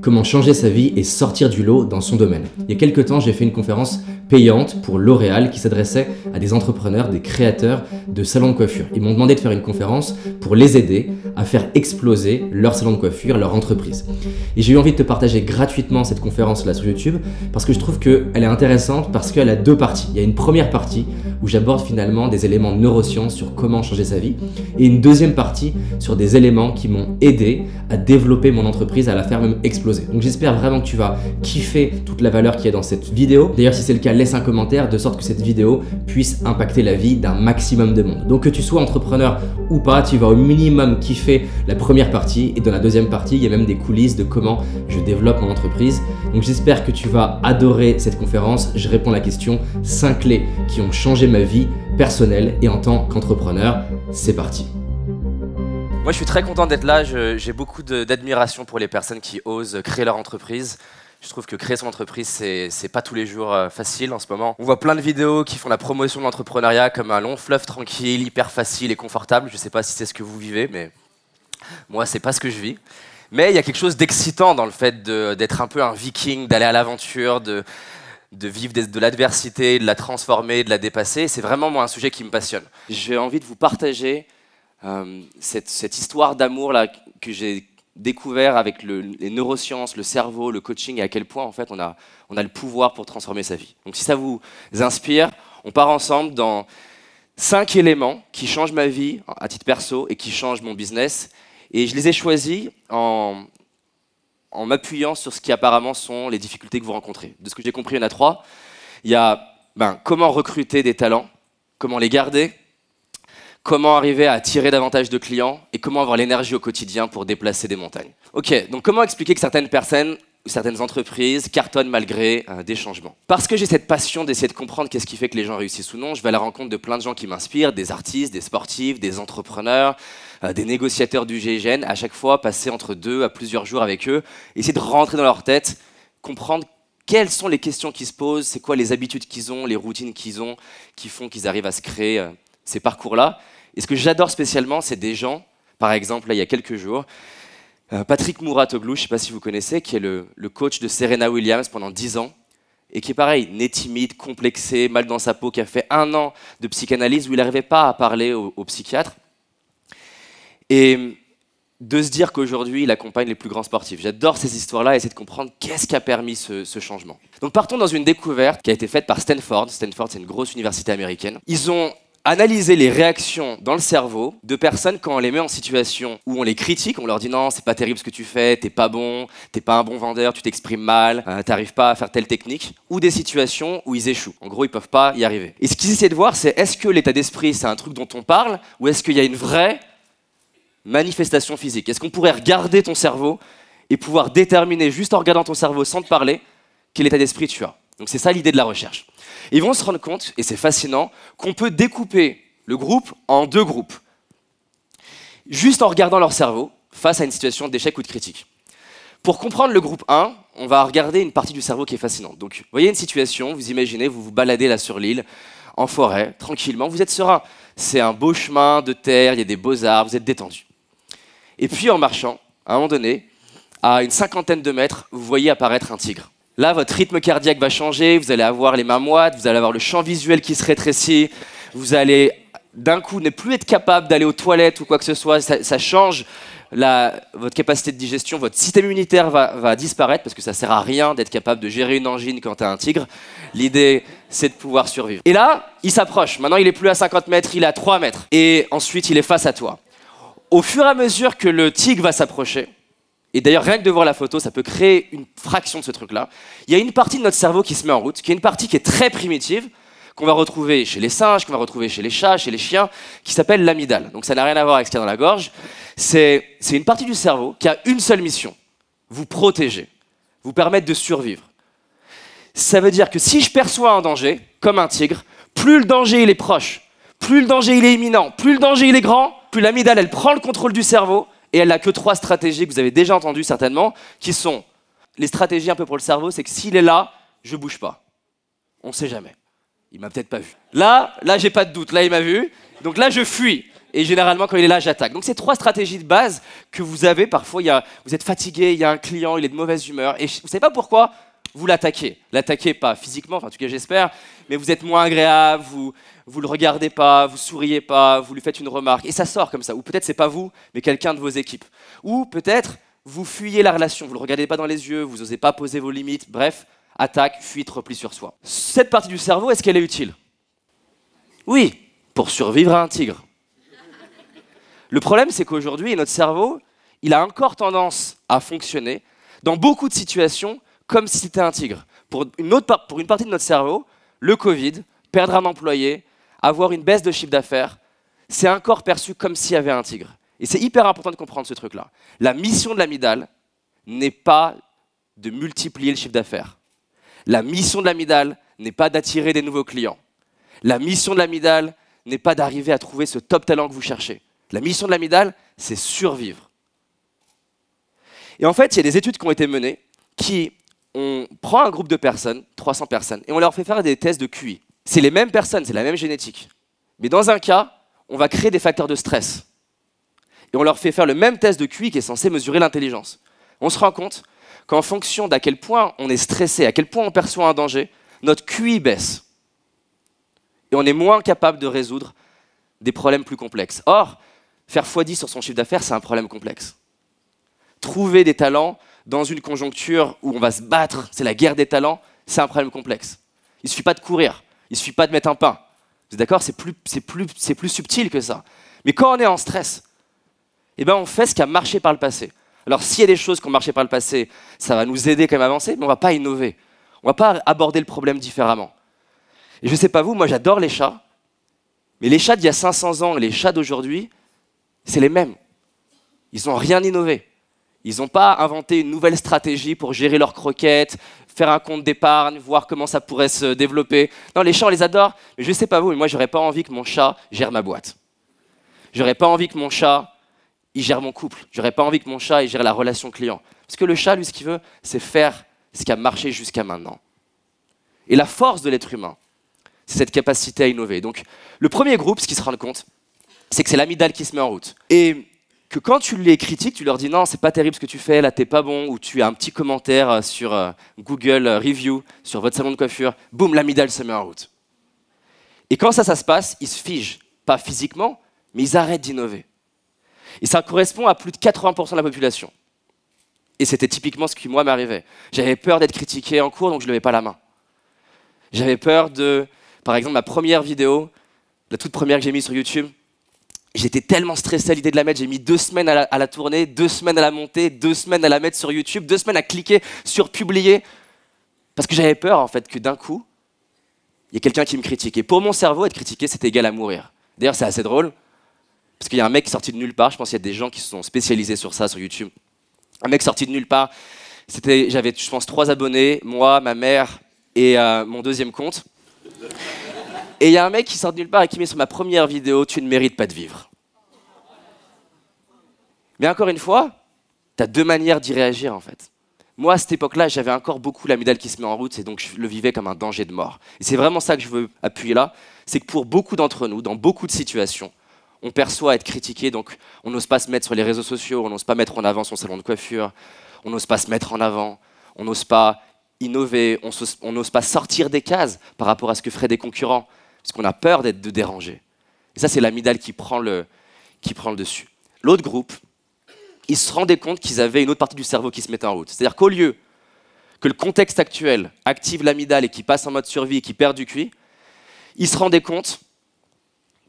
Comment changer sa vie et sortir du lot dans son domaine. Il y a quelques temps, j'ai fait une conférence payante pour L'Oréal qui s'adressait à des entrepreneurs, des créateurs de salons de coiffure. Ils m'ont demandé de faire une conférence pour les aider à faire exploser leur salon de coiffure, leur entreprise. Et j'ai eu envie de te partager gratuitement cette conférence là sur YouTube parce que je trouve qu'elle est intéressante parce qu'elle a deux parties. Il y a une première partie où j'aborde finalement des éléments de neurosciences sur comment changer sa vie et une deuxième partie sur des éléments qui m'ont aidé à développer mon entreprise, à la faire même donc j'espère vraiment que tu vas kiffer toute la valeur qu'il y a dans cette vidéo. D'ailleurs, si c'est le cas, laisse un commentaire de sorte que cette vidéo puisse impacter la vie d'un maximum de monde. Donc que tu sois entrepreneur ou pas, tu vas au minimum kiffer la première partie et dans la deuxième partie, il y a même des coulisses de comment je développe mon entreprise. Donc j'espère que tu vas adorer cette conférence. Je réponds à la question 5 clés qui ont changé ma vie personnelle et en tant qu'entrepreneur. C'est parti. Moi, je suis très content d'être là. J'ai beaucoup d'admiration pour les personnes qui osent créer leur entreprise. Je trouve que créer son entreprise, c'est pas tous les jours euh, facile en ce moment. On voit plein de vidéos qui font la promotion de l'entrepreneuriat comme un long fleuve tranquille, hyper facile et confortable. Je sais pas si c'est ce que vous vivez, mais moi, c'est pas ce que je vis. Mais il y a quelque chose d'excitant dans le fait d'être un peu un viking, d'aller à l'aventure, de, de vivre de l'adversité, de la transformer, de la dépasser. C'est vraiment moi un sujet qui me passionne. J'ai envie de vous partager euh, cette, histoire d'amour là que j'ai découvert avec les neurosciences, le cerveau, le coaching, et à quel point en fait on a, on a le pouvoir pour transformer sa vie. Donc si ça vous inspire, on part ensemble dans cinq éléments qui changent ma vie à titre perso et qui changent mon business. Et je les ai choisis en, en m'appuyant sur ce qui apparemment sont les difficultés que vous rencontrez. De ce que j'ai compris, il y en a trois. Il y a ben, comment recruter des talents, comment les garder, comment arriver à attirer davantage de clients et comment avoir l'énergie au quotidien pour déplacer des montagnes. Ok, donc comment expliquer que certaines personnes ou certaines entreprises cartonnent malgré euh, des changements. Parce que j'ai cette passion d'essayer de comprendre qu'est-ce qui fait que les gens réussissent ou non, je vais à la rencontre de plein de gens qui m'inspirent, des artistes, des sportifs, des entrepreneurs, euh, des négociateurs du GIGN, à chaque fois passer entre deux à plusieurs jours avec eux, essayer de rentrer dans leur tête, comprendre quelles sont les questions qui se posent, c'est quoi les habitudes qu'ils ont, les routines qu'ils ont, qui font qu'ils arrivent à se créer euh, ces parcours-là. Et ce que j'adore spécialement, c'est des gens, par exemple, il y a quelques jours, euh, Patrick Mouratoglou, je ne sais pas si vous connaissez, qui est le, coach de Serena Williams pendant 10 ans, et qui est pareil, né timide, complexé, mal dans sa peau, qui a fait un an de psychanalyse où il n'arrivait pas à parler aux au psychiatre, Et euh, de se dire qu'aujourd'hui, il accompagne les plus grands sportifs. J'adore ces histoires-là et essayer de comprendre qu'est-ce qui a permis ce, ce, changement. Donc partons dans une découverte qui a été faite par Stanford. Stanford, c'est une grosse université américaine. Ils ont analyser les réactions dans le cerveau de personnes quand on les met en situation où on les critique, on leur dit non, c'est pas terrible ce que tu fais, t'es pas bon, t'es pas un bon vendeur, tu t'exprimes mal, euh, t'arrives pas à faire telle technique, ou des situations où ils échouent. En gros, ils peuvent pas y arriver. Et ce qu'ils essaient de voir, c'est est-ce que l'état d'esprit, c'est un truc dont on parle, ou est-ce qu'il y a une vraie manifestation physique Est-ce qu'on pourrait regarder ton cerveau et pouvoir déterminer, juste en regardant ton cerveau sans te parler, quel état d'esprit tu as donc c'est ça l'idée de la recherche. ils vont se rendre compte, et c'est fascinant, qu'on peut découper le groupe en deux groupes, juste en regardant leur cerveau face à une situation d'échec ou de critique. Pour comprendre le groupe 1, on va regarder une partie du cerveau qui est fascinante. Donc, vous voyez une situation, vous imaginez, vous vous baladez là sur l'île, en forêt, tranquillement, vous êtes serein. C'est un beau chemin de terre, il y a des beaux arbres, vous êtes détendu. Et puis en marchant, à un moment donné, à une cinquantaine de mètres, vous voyez apparaître un tigre. Là, votre rythme cardiaque va changer, vous allez avoir les mains moites, vous allez avoir le champ visuel qui se rétrécit, vous allez d'un coup ne plus être capable d'aller aux toilettes ou quoi que ce soit, ça, change votre capacité de digestion, votre système immunitaire va, disparaître parce que ça sert à rien d'être capable de gérer une angine quand as un tigre. L'idée, c'est de pouvoir survivre. Et là, il s'approche. Maintenant, il est plus à 50 mètres, il est à 3 mètres. Et ensuite, il est face à toi. Au fur et à mesure que le tigre va s'approcher, et d'ailleurs, rien que de voir la photo, ça peut créer une fraction de ce truc-là. Il y a une partie de notre cerveau qui se met en route, qui est une partie qui est très primitive, qu'on va retrouver chez les singes, qu'on va retrouver chez les chats, chez les chiens, qui s'appelle l'amidale. Donc ça n'a rien à voir avec ce qu'il y dans la gorge. C'est une partie du cerveau qui a une seule mission, vous protéger, vous permettre de survivre. Ça veut dire que si je perçois un danger, comme un tigre, plus le danger il est proche, plus le danger il est imminent, plus le danger il est grand, plus l'amidale elle prend le contrôle du cerveau et elle n'a que trois stratégies que vous avez déjà entendues certainement, qui sont les stratégies un peu pour le cerveau, c'est que s'il est là, je bouge pas. On ne sait jamais. Il m'a peut-être pas vu. Là, là, j'ai pas de doute. Là, il m'a vu. Donc là, je fuis. Et généralement, quand il est là, j'attaque. Donc, c'est trois stratégies de base que vous avez. Parfois, y a, vous êtes fatigué, il y a un client, il est de mauvaise humeur. Et vous savez pas pourquoi vous l'attaquez. L'attaquez pas physiquement, enfin, en tout cas j'espère, mais vous êtes moins agréable, vous vous le regardez pas, vous souriez pas, vous lui faites une remarque, et ça sort comme ça. Ou peut-être c'est pas vous, mais quelqu'un de vos équipes. Ou peut-être vous fuyez la relation, vous le regardez pas dans les yeux, vous osez pas poser vos limites, bref, attaque, fuite, repli sur soi. Cette partie du cerveau, est-ce qu'elle est utile Oui, pour survivre à un tigre. Le problème, c'est qu'aujourd'hui, notre cerveau, il a encore tendance à fonctionner dans beaucoup de situations comme si c'était un tigre. Pour une, pour une partie de notre cerveau, le Covid, perdre un employé, avoir une baisse de chiffre d'affaires, c'est un corps perçu comme s'il y avait un tigre. Et c'est hyper important de comprendre ce truc-là. La mission de l'amidale n'est pas de multiplier le chiffre d'affaires. La mission de l'amidale n'est pas d'attirer des nouveaux clients. La mission de l'amidale n'est pas d'arriver à trouver ce top talent que vous cherchez. La mission de l'amidale, c'est survivre. Et en fait, il y a des études qui ont été menées qui on prend un groupe de personnes, 300 personnes, et on leur fait faire des tests de QI. C'est les mêmes personnes, c'est la même génétique. Mais dans un cas, on va créer des facteurs de stress. Et on leur fait faire le même test de QI qui est censé mesurer l'intelligence. On se rend compte qu'en fonction d'à quel point on est stressé, à quel point on perçoit un danger, notre QI baisse. Et on est moins capable de résoudre des problèmes plus complexes. Or, faire x10 sur son chiffre d'affaires, c'est un problème complexe. Trouver des talents, dans une conjoncture où on va se battre, c'est la guerre des talents, c'est un problème complexe. Il ne suffit pas de courir, il ne suffit pas de mettre un pain. Vous êtes d'accord C'est plus, subtil que ça. Mais quand on est en stress, eh ben on fait ce qui a marché par le passé. Alors s'il y a des choses qui ont marché par le passé, ça va nous aider quand même à avancer, mais on ne va pas innover. On ne va pas aborder le problème différemment. Et je ne sais pas vous, moi j'adore les chats, mais les chats d'il y a 500 ans et les chats d'aujourd'hui, c'est les mêmes. Ils n'ont rien innové. Ils n'ont pas inventé une nouvelle stratégie pour gérer leurs croquettes, faire un compte d'épargne, voir comment ça pourrait se développer. Non, les chats, on les adore, mais je ne sais pas vous, mais moi, j'aurais pas envie que mon chat gère ma boîte. J'aurais pas envie que mon chat il gère mon couple. J'aurais pas envie que mon chat il gère la relation client. Parce que le chat, lui, ce qu'il veut, c'est faire ce qui a marché jusqu'à maintenant. Et la force de l'être humain, c'est cette capacité à innover. Donc, le premier groupe, ce qui se rend compte, c'est que c'est l'amygdale qui se met en route. Et que quand tu les critiques, tu leur dis non, c'est pas terrible ce que tu fais, là t'es pas bon, ou tu as un petit commentaire euh, sur euh, Google euh, Review, sur votre salon de coiffure, boum, la l'amidale se met en route. Et quand ça, ça se passe, ils se figent, pas physiquement, mais ils arrêtent d'innover. Et ça correspond à plus de 80% de la population. Et c'était typiquement ce qui, moi, m'arrivait. J'avais peur d'être critiqué en cours, donc je ne levais pas la main. J'avais peur de, par exemple, ma première vidéo, la toute première que j'ai mise sur YouTube, J'étais tellement stressé à l'idée de la mettre, j'ai mis deux semaines à la, tourner, deux semaines à la monter, deux semaines à la mettre sur YouTube, deux semaines à cliquer sur publier, parce que j'avais peur en fait que d'un coup, il y a quelqu'un qui me critique. Et pour mon cerveau, être critiqué, c'était égal à mourir. D'ailleurs, c'est assez drôle, parce qu'il y a un mec sorti de nulle part, je pense qu'il y a des gens qui se sont spécialisés sur ça sur YouTube. Un mec sorti de nulle part, j'avais, je pense, trois abonnés, moi, ma mère et euh, mon deuxième compte. Et il y a un mec qui sort de nulle part et qui met sur ma première vidéo Tu ne mérites pas de vivre. Mais encore une fois, tu as deux manières d'y réagir en fait. Moi, à cette époque-là, j'avais encore beaucoup la médaille qui se met en route, et donc je le vivais comme un danger de mort. Et c'est vraiment ça que je veux appuyer là, c'est que pour beaucoup d'entre nous, dans beaucoup de situations, on perçoit être critiqué, donc on n'ose pas se mettre sur les réseaux sociaux, on n'ose pas mettre en avant son salon de coiffure, on n'ose pas se mettre en avant, on n'ose pas innover, on n'ose pas sortir des cases par rapport à ce que feraient des concurrents parce qu'on a peur d'être dérangé. Et ça, c'est l'amidale qui prend le, qui prend le dessus. L'autre groupe, ils se rendaient compte qu'ils avaient une autre partie du cerveau qui se mettait en route. C'est-à-dire qu'au lieu que le contexte actuel active l'amidale et qui passe en mode survie et qui perd du cuit, ils se rendaient compte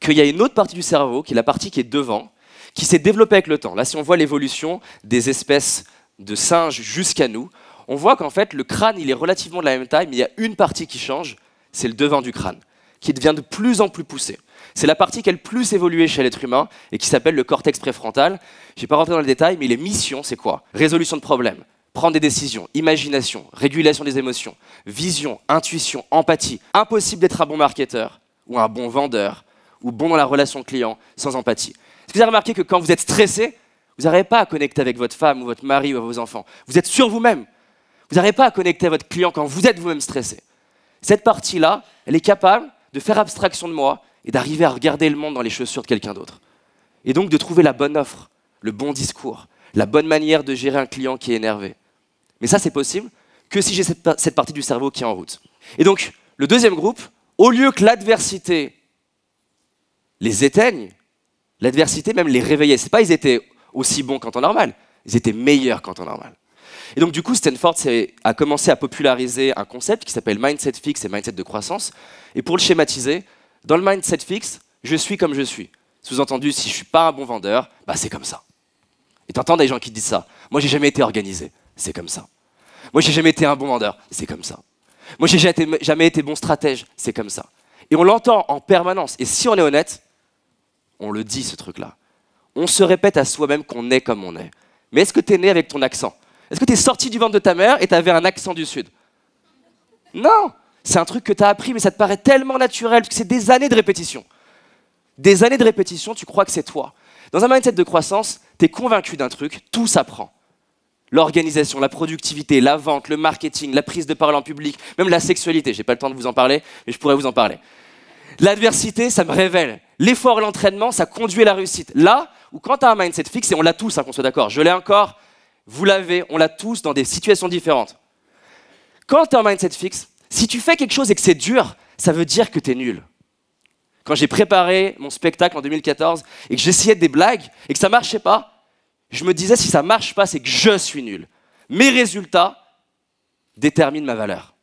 qu'il y a une autre partie du cerveau, qui est la partie qui est devant, qui s'est développée avec le temps. Là, si on voit l'évolution des espèces de singes jusqu'à nous, on voit qu'en fait, le crâne, il est relativement de la même taille, mais il y a une partie qui change, c'est le devant du crâne qui devient de plus en plus poussée. C'est la partie qui a le plus évolué chez l'être humain et qui s'appelle le cortex préfrontal. Je vais pas rentrer dans les détails, mais les missions, c'est quoi Résolution de problèmes, prendre des décisions, imagination, régulation des émotions, vision, intuition, empathie. Impossible d'être un bon marketeur ou un bon vendeur ou bon dans la relation client sans empathie. Est-ce que vous avez remarqué que quand vous êtes stressé, vous n'arrivez pas à connecter avec votre femme ou votre mari ou vos enfants. Vous êtes sur vous-même. Vous n'arrivez pas à connecter à votre client quand vous êtes vous-même stressé. Cette partie-là, elle est capable de faire abstraction de moi et d'arriver à regarder le monde dans les chaussures de quelqu'un d'autre. Et donc de trouver la bonne offre, le bon discours, la bonne manière de gérer un client qui est énervé. Mais ça, c'est possible que si j'ai cette, partie du cerveau qui est en route. Et donc, le deuxième groupe, au lieu que l'adversité les éteigne, l'adversité même les réveillait. C'est pas ils étaient aussi bons qu'en temps normal, ils étaient meilleurs qu'en temps normal. Et donc, du coup, Stanford a commencé à populariser un concept qui s'appelle mindset fixe et mindset de croissance. Et pour le schématiser, dans le mindset fixe, je suis comme je suis. Sous-entendu, si je suis pas un bon vendeur, bah c'est comme ça. Et tu entends des gens qui disent ça. Moi, j'ai jamais été organisé. C'est comme ça. Moi, j'ai jamais été un bon vendeur. C'est comme ça. Moi, j'ai jamais été bon stratège. C'est comme ça. Et on l'entend en permanence. Et si on est honnête, on le dit ce truc-là. On se répète à soi-même qu'on est comme on est. Mais est-ce que tu es né avec ton accent est-ce que tu es sorti du ventre de ta mère et tu avais un accent du Sud Non C'est un truc que tu as appris, mais ça te paraît tellement naturel, parce que c'est des années de répétition. Des années de répétition, tu crois que c'est toi. Dans un mindset de croissance, tu es convaincu d'un truc, tout s'apprend. L'organisation, la productivité, la vente, le marketing, la prise de parole en public, même la sexualité. J'ai pas le temps de vous en parler, mais je pourrais vous en parler. L'adversité, ça me révèle. L'effort, l'entraînement, ça conduit à la réussite. Là, où quand tu as un mindset fixe, et on l'a tous, hein, qu'on soit d'accord, je l'ai encore, vous l'avez, on l'a tous dans des situations différentes. Quand tu as un mindset fixe, si tu fais quelque chose et que c'est dur, ça veut dire que tu es nul. Quand j'ai préparé mon spectacle en 2014 et que j'essayais des blagues et que ça marchait pas, je me disais si ça marche pas, c'est que je suis nul. Mes résultats déterminent ma valeur.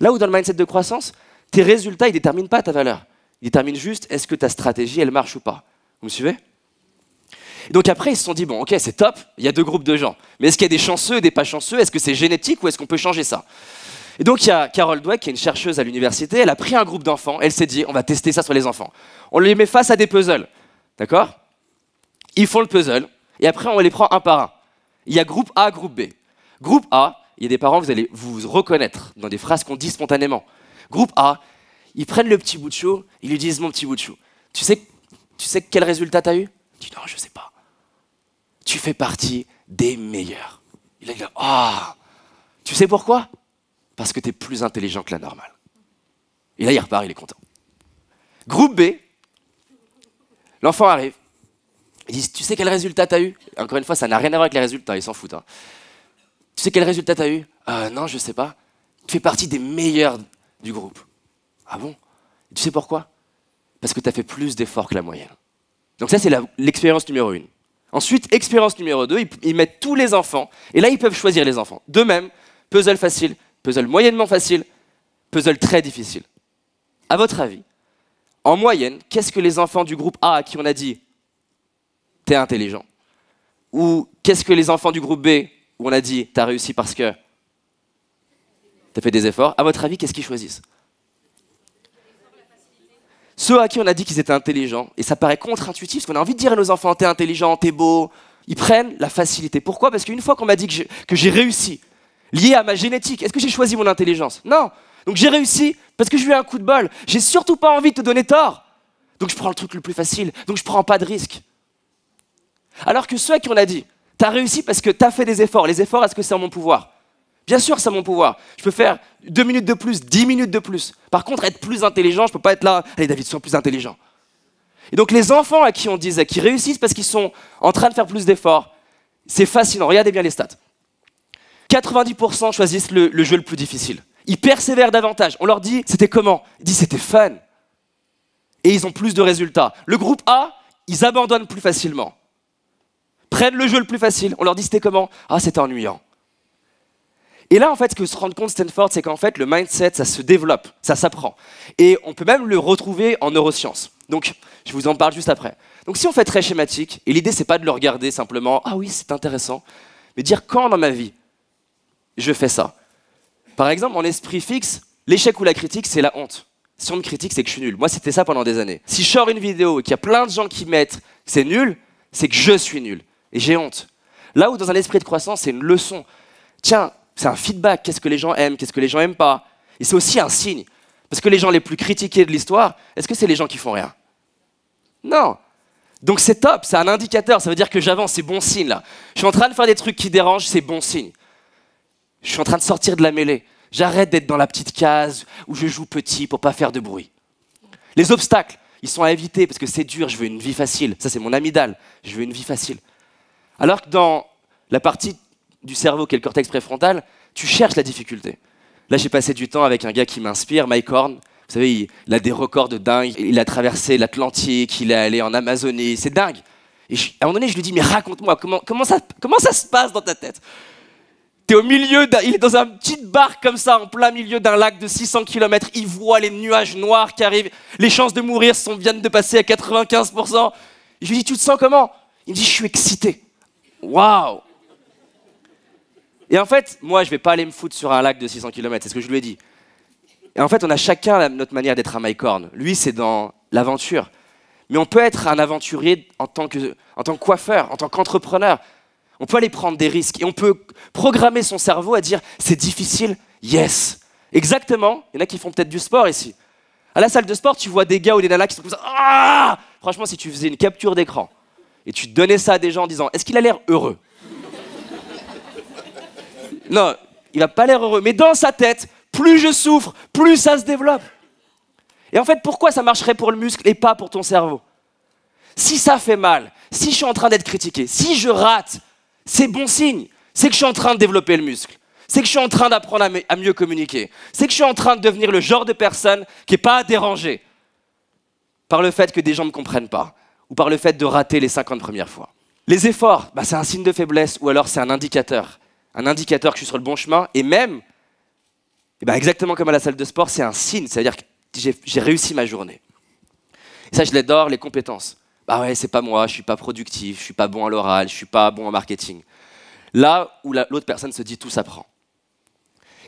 Là où dans le mindset de croissance, tes résultats, ils déterminent pas ta valeur. Ils déterminent juste est-ce que ta stratégie, elle marche ou pas. Vous me suivez donc après, ils se sont dit, bon, ok, c'est top, il y a deux groupes de gens. Mais est-ce qu'il y a des chanceux des pas chanceux Est-ce que c'est génétique ou est-ce qu'on peut changer ça Et donc il y a Carol Dweck, qui est une chercheuse à l'université, elle a pris un groupe d'enfants, elle s'est dit, on va tester ça sur les enfants. On les met face à des puzzles, d'accord Ils font le puzzle, et après on les prend un par un. Il y a groupe A, groupe B. Groupe A, il y a des parents, vous allez vous reconnaître dans des phrases qu'on dit spontanément. Groupe A, ils prennent le petit bout de chou, ils lui disent, mon petit bout de chou, tu sais, tu sais quel résultat t'as eu Tu non, je sais pas tu fais partie des meilleurs. Il a dit, ah, tu sais pourquoi Parce que tu es plus intelligent que la normale. Et là, il repart, il est content. Groupe B, l'enfant arrive. Il dit tu sais quel résultat t'as eu Encore une fois, ça n'a rien à voir avec les résultats, ils s'en foutent. Hein. Tu sais quel résultat as eu euh, Non, je sais pas. Tu fais partie des meilleurs du groupe. Ah bon Tu sais pourquoi Parce que tu as fait plus d'efforts que la moyenne. Donc ça, c'est l'expérience numéro une. Ensuite, expérience numéro 2, ils, mettent tous les enfants, et là ils peuvent choisir les enfants. De même, puzzle facile, puzzle moyennement facile, puzzle très difficile. À votre avis, en moyenne, qu'est-ce que les enfants du groupe A à qui on a dit t'es intelligent Ou qu'est-ce que les enfants du groupe B où on a dit t'as réussi parce que t'as fait des efforts À votre avis, qu'est-ce qu'ils choisissent ceux à qui on a dit qu'ils étaient intelligents, et ça paraît contre-intuitif, parce qu'on a envie de dire à nos enfants, t'es intelligent, t'es beau, ils prennent la facilité. Pourquoi Parce qu'une fois qu'on m'a dit que j'ai réussi, lié à ma génétique, est-ce que j'ai choisi mon intelligence Non. Donc j'ai réussi parce que j'ai eu un coup de bol. J'ai surtout pas envie de te donner tort. Donc je prends le truc le plus facile. Donc je prends pas de risque. Alors que ceux à qui on a dit, t'as réussi parce que t'as fait des efforts. Les efforts, est-ce que c'est en mon pouvoir Bien sûr, c'est mon pouvoir. Je peux faire deux minutes de plus, dix minutes de plus. Par contre, être plus intelligent, je ne peux pas être là. Allez, David, sois plus intelligent. Et donc, les enfants à qui on disait qui réussissent parce qu'ils sont en train de faire plus d'efforts, c'est fascinant. Regardez bien les stats. 90% choisissent le, le, jeu le plus difficile. Ils persévèrent davantage. On leur dit, c'était comment Ils disent, c'était fun. Et ils ont plus de résultats. Le groupe A, ils abandonnent plus facilement. Prennent le jeu le plus facile. On leur dit, c'était comment Ah, c'était ennuyant. Et là, en fait, ce que se rend compte Stanford, c'est qu'en fait, le mindset, ça se développe, ça s'apprend. Et on peut même le retrouver en neurosciences. Donc, je vous en parle juste après. Donc, si on fait très schématique, et l'idée, c'est pas de le regarder simplement, ah oui, c'est intéressant, mais dire quand dans ma vie, je fais ça. Par exemple, en esprit fixe, l'échec ou la critique, c'est la honte. Si on me critique, c'est que je suis nul. Moi, c'était ça pendant des années. Si je sors une vidéo et qu'il y a plein de gens qui mettent c'est nul, c'est que je suis nul. Et j'ai honte. Là où dans un esprit de croissance, c'est une leçon. Tiens, c'est un feedback. Qu'est-ce que les gens aiment, qu'est-ce que les gens n'aiment pas. Et c'est aussi un signe. Parce que les gens les plus critiqués de l'histoire, est-ce que c'est les gens qui font rien Non. Donc c'est top, c'est un indicateur, ça veut dire que j'avance, c'est bon signe là. Je suis en train de faire des trucs qui dérangent, c'est bon signe. Je suis en train de sortir de la mêlée. J'arrête d'être dans la petite case où je joue petit pour pas faire de bruit. Les obstacles, ils sont à éviter parce que c'est dur, je veux une vie facile. Ça c'est mon amygdale, je veux une vie facile. Alors que dans la partie du cerveau qui est le cortex préfrontal, tu cherches la difficulté. Là, j'ai passé du temps avec un gars qui m'inspire, Mike Horn. Vous savez, il, a des records de dingue. Il a traversé l'Atlantique, il est allé en Amazonie, c'est dingue. Et à un moment donné, je lui dis, mais raconte-moi, comment, ça, se passe dans ta tête T'es au milieu, il est dans une petite barque comme ça, en plein milieu d'un lac de 600 km, il voit les nuages noirs qui arrivent, les chances de mourir sont, viennent de passer à 95%. Je lui dis, tu te sens comment Il me dit, je suis excité. Waouh et en fait, moi, je vais pas aller me foutre sur un lac de 600 km, c'est ce que je lui ai dit. Et en fait, on a chacun notre manière d'être un mycorn. Lui, c'est dans l'aventure. Mais on peut être un aventurier en tant que, en tant coiffeur, en tant qu'entrepreneur. On peut aller prendre des risques et on peut programmer son cerveau à dire c'est difficile, yes. Exactement, il y en a qui font peut-être du sport ici. À la salle de sport, tu vois des gars ou des nanas qui sont comme ça. Ah Franchement, si tu faisais une capture d'écran et tu donnais ça à des gens en disant est-ce qu'il a l'air heureux non, il n'a pas l'air heureux. Mais dans sa tête, plus je souffre, plus ça se développe. Et en fait, pourquoi ça marcherait pour le muscle et pas pour ton cerveau Si ça fait mal, si je suis en train d'être critiqué, si je rate, c'est bon signe. C'est que je suis en train de développer le muscle. C'est que je suis en train d'apprendre à, mieux communiquer. C'est que je suis en train de devenir le genre de personne qui n'est pas déranger par le fait que des gens ne comprennent pas ou par le fait de rater les 50 premières fois. Les efforts, bah, c'est un signe de faiblesse ou alors c'est un indicateur un indicateur que je suis sur le bon chemin, et même, eh ben, exactement comme à la salle de sport, c'est un signe, c'est-à-dire que j'ai réussi ma journée. Et ça, je l'adore, les compétences. Bah ouais, c'est pas moi, je suis pas productif, je suis pas bon à l'oral, je suis pas bon en marketing. Là où l'autre personne se dit tout s'apprend.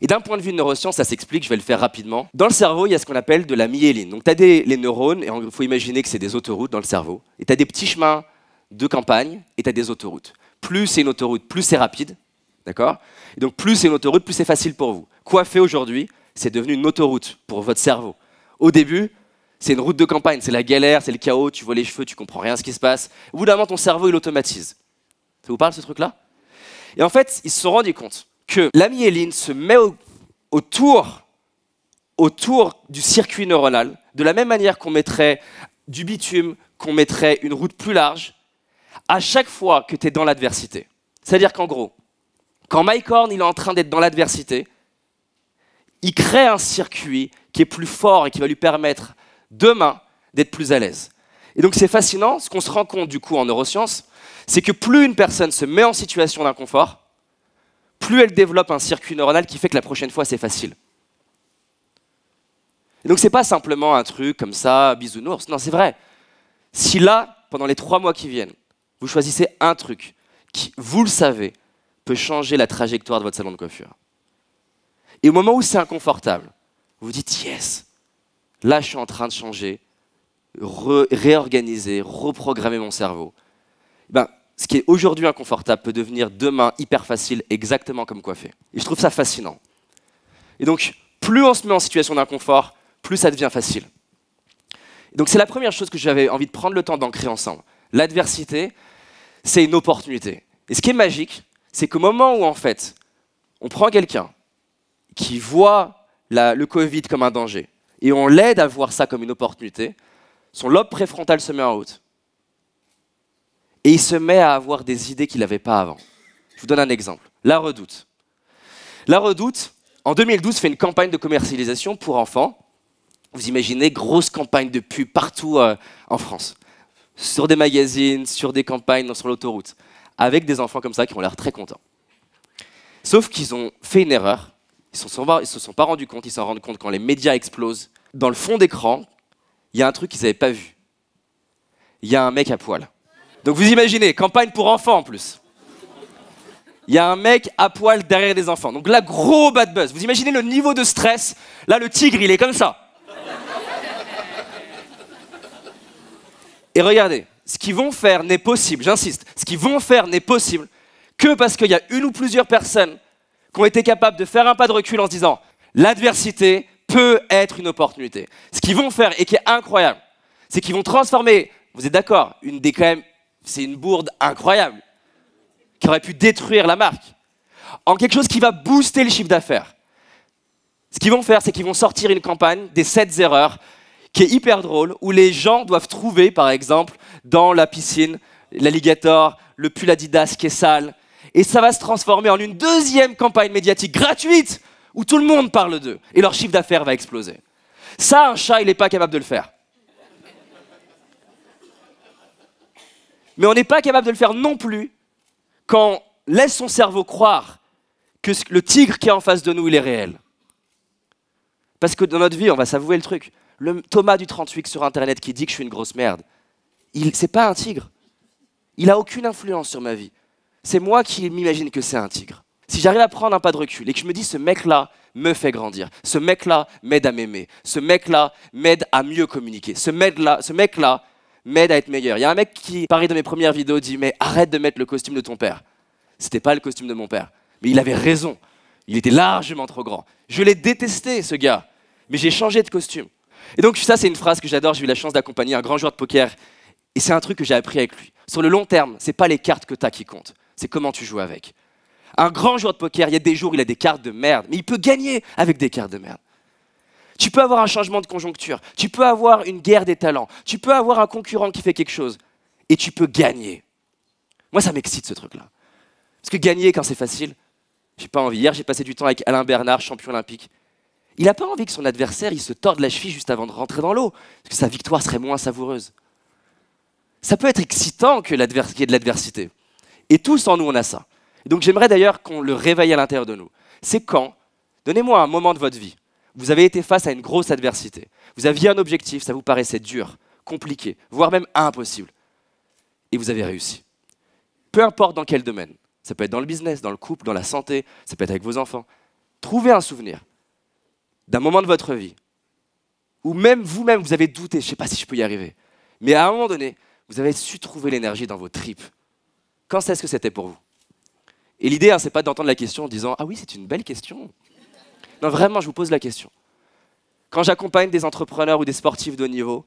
Et d'un point de vue de neurosciences, ça s'explique, je vais le faire rapidement. Dans le cerveau, il y a ce qu'on appelle de la myéline. Donc tu as les neurones, et il faut imaginer que c'est des autoroutes dans le cerveau. Et tu as des petits chemins de campagne, et tu as des autoroutes. Plus c'est une autoroute, plus c'est rapide, D'accord donc, plus c'est une autoroute, plus c'est facile pour vous. Coiffé aujourd'hui, c'est devenu une autoroute pour votre cerveau. Au début, c'est une route de campagne, c'est la galère, c'est le chaos, tu vois les cheveux, tu comprends rien à ce qui se passe. Au bout d'un moment, ton cerveau, il automatise. Ça vous parle ce truc-là Et en fait, ils se sont rendus compte que la myéline se met autour, autour du circuit neuronal, de la même manière qu'on mettrait du bitume, qu'on mettrait une route plus large, à chaque fois que tu es dans l'adversité. C'est-à-dire qu'en gros, quand Mike Horn il est en train d'être dans l'adversité, il crée un circuit qui est plus fort et qui va lui permettre demain d'être plus à l'aise. Et donc c'est fascinant, ce qu'on se rend compte du coup en neurosciences, c'est que plus une personne se met en situation d'inconfort, plus elle développe un circuit neuronal qui fait que la prochaine fois c'est facile. Donc donc c'est pas simplement un truc comme ça, bisounours, non c'est vrai. Si là, pendant les trois mois qui viennent, vous choisissez un truc qui, vous le savez, peut changer la trajectoire de votre salon de coiffure. Et au moment où c'est inconfortable, vous dites yes, là je suis en train de changer, réorganiser, reprogrammer mon cerveau. Ben, ce qui est aujourd'hui inconfortable peut devenir demain hyper facile, exactement comme coiffé. Et je trouve ça fascinant. Et donc, plus on se met en situation d'inconfort, plus ça devient facile. Et donc, c'est la première chose que j'avais envie de prendre le temps d'ancrer ensemble. L'adversité, c'est une opportunité. Et ce qui est magique, c'est qu'au moment où, en fait, on prend quelqu'un qui voit le Covid comme un danger et on l'aide à voir ça comme une opportunité, son lobe préfrontal se met en route. Et il se met à avoir des idées qu'il n'avait pas avant. Je vous donne un exemple. La Redoute. La Redoute, en 2012, fait une campagne de commercialisation pour enfants. Vous imaginez, grosse campagne de pub partout euh, en France. Sur des magazines, sur des campagnes, sur l'autoroute avec des enfants comme ça qui ont l'air très contents. Sauf qu'ils ont fait une erreur, ils ne se, sont pas rendus compte, ils s'en rendent compte quand les médias explosent. Dans le fond d'écran, il y a un truc qu'ils n'avaient pas vu. Il y a un mec à poil. Donc vous imaginez, campagne pour enfants en plus. Il y a un mec à poil derrière des enfants. Donc là, gros bad buzz. Vous imaginez le niveau de stress Là, le tigre, il est comme ça. Et regardez, ce qu'ils vont faire n'est possible, j'insiste, ce qu'ils vont faire n'est possible que parce qu'il y a une ou plusieurs personnes qui ont été capables de faire un pas de recul en se disant l'adversité peut être une opportunité. Ce qu'ils vont faire et qui est incroyable, c'est qu'ils vont transformer, vous êtes d'accord, une des quand même, c'est une bourde incroyable qui aurait pu détruire la marque en quelque chose qui va booster le chiffre d'affaires. Ce qu'ils vont faire, c'est qu'ils vont sortir une campagne des 7 erreurs qui est hyper drôle, où les gens doivent trouver, par exemple, dans la piscine, l'alligator, le pull Adidas qui est sale. Et ça va se transformer en une deuxième campagne médiatique gratuite où tout le monde parle d'eux et leur chiffre d'affaires va exploser. Ça, un chat, il n'est pas capable de le faire. Mais on n'est pas capable de le faire non plus quand on laisse son cerveau croire que le tigre qui est en face de nous, il est réel. Parce que dans notre vie, on va s'avouer le truc. Le Thomas du 38 sur Internet qui dit que je suis une grosse merde, il, c'est pas un tigre. Il n'a aucune influence sur ma vie. C'est moi qui m'imagine que c'est un tigre. Si j'arrive à prendre un pas de recul et que je me dis ce mec-là me fait grandir, ce mec-là m'aide à m'aimer, ce mec-là m'aide à mieux communiquer, ce mec-là, ce mec-là m'aide à être meilleur. Il y a un mec qui, pareil dans mes premières vidéos, dit mais arrête de mettre le costume de ton père. C'était pas le costume de mon père, mais il avait raison. Il était largement trop grand. Je l'ai détesté ce gars, mais j'ai changé de costume. Et donc ça c'est une phrase que j'adore. J'ai eu la chance d'accompagner un grand joueur de poker et c'est un truc que j'ai appris avec lui. Sur le long terme, c'est pas les cartes que tu as qui comptent, c'est comment tu joues avec. Un grand joueur de poker, il y a des jours, où il a des cartes de merde, mais il peut gagner avec des cartes de merde. Tu peux avoir un changement de conjoncture, tu peux avoir une guerre des talents, tu peux avoir un concurrent qui fait quelque chose, et tu peux gagner. Moi, ça m'excite ce truc-là. Parce que gagner quand c'est facile, j'ai pas envie. Hier, j'ai passé du temps avec Alain Bernard, champion olympique. Il n'a pas envie que son adversaire il se torde la cheville juste avant de rentrer dans l'eau, parce que sa victoire serait moins savoureuse ça peut être excitant qu'il y ait de l'adversité. Et tous en nous, on a ça. Donc j'aimerais d'ailleurs qu'on le réveille à l'intérieur de nous. C'est quand, donnez-moi un moment de votre vie, vous avez été face à une grosse adversité, vous aviez un objectif, ça vous paraissait dur, compliqué, voire même impossible, et vous avez réussi. Peu importe dans quel domaine, ça peut être dans le business, dans le couple, dans la santé, ça peut être avec vos enfants, trouvez un souvenir d'un moment de votre vie où même vous-même vous avez douté, je ne sais pas si je peux y arriver, mais à un moment donné, vous avez su trouver l'énergie dans vos tripes. Quand est-ce que c'était pour vous Et l'idée, hein, c'est pas d'entendre la question en disant Ah oui, c'est une belle question. Non, vraiment, je vous pose la question. Quand j'accompagne des entrepreneurs ou des sportifs de haut niveau,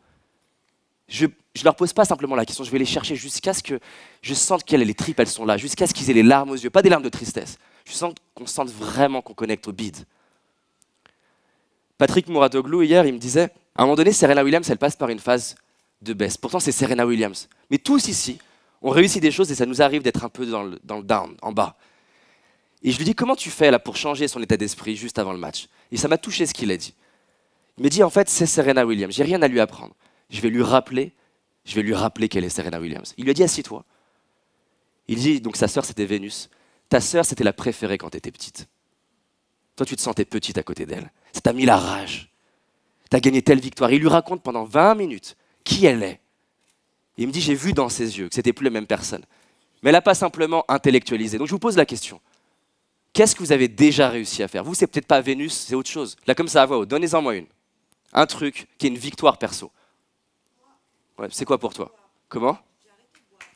je ne leur pose pas simplement la question, je vais les chercher jusqu'à ce que je sente qu'elles les tripes, elles sont là, jusqu'à ce qu'ils aient les larmes aux yeux, pas des larmes de tristesse. Je sens qu'on sente vraiment qu'on connecte au bide. Patrick Mouratoglou, hier, il me disait, à un moment donné, Serena Williams, elle passe par une phase de baisse. Pourtant, c'est Serena Williams. Mais tous ici, on réussit des choses et ça nous arrive d'être un peu dans le, down, en bas. Et je lui dis, comment tu fais là pour changer son état d'esprit juste avant le match Et ça m'a touché ce qu'il a dit. Il me dit, en fait, c'est Serena Williams, j'ai rien à lui apprendre. Je vais lui rappeler, je vais lui rappeler qu'elle est Serena Williams. Il lui a dit, assis-toi. Il dit, donc sa sœur, c'était Vénus. Ta sœur, c'était la préférée quand tu étais petite. Toi, tu te sentais petite à côté d'elle. Ça t'a mis la rage. T'as gagné telle victoire. Il lui raconte pendant 20 minutes qui elle est. il me dit, j'ai vu dans ses yeux que c'était plus la même personne. Mais elle n'a pas simplement intellectualisé. Donc je vous pose la question. Qu'est-ce que vous avez déjà réussi à faire Vous, c'est peut-être pas Vénus, c'est autre chose. Là, comme ça, à voix donnez-en moi une. Un truc qui est une victoire perso. c'est quoi pour toi Comment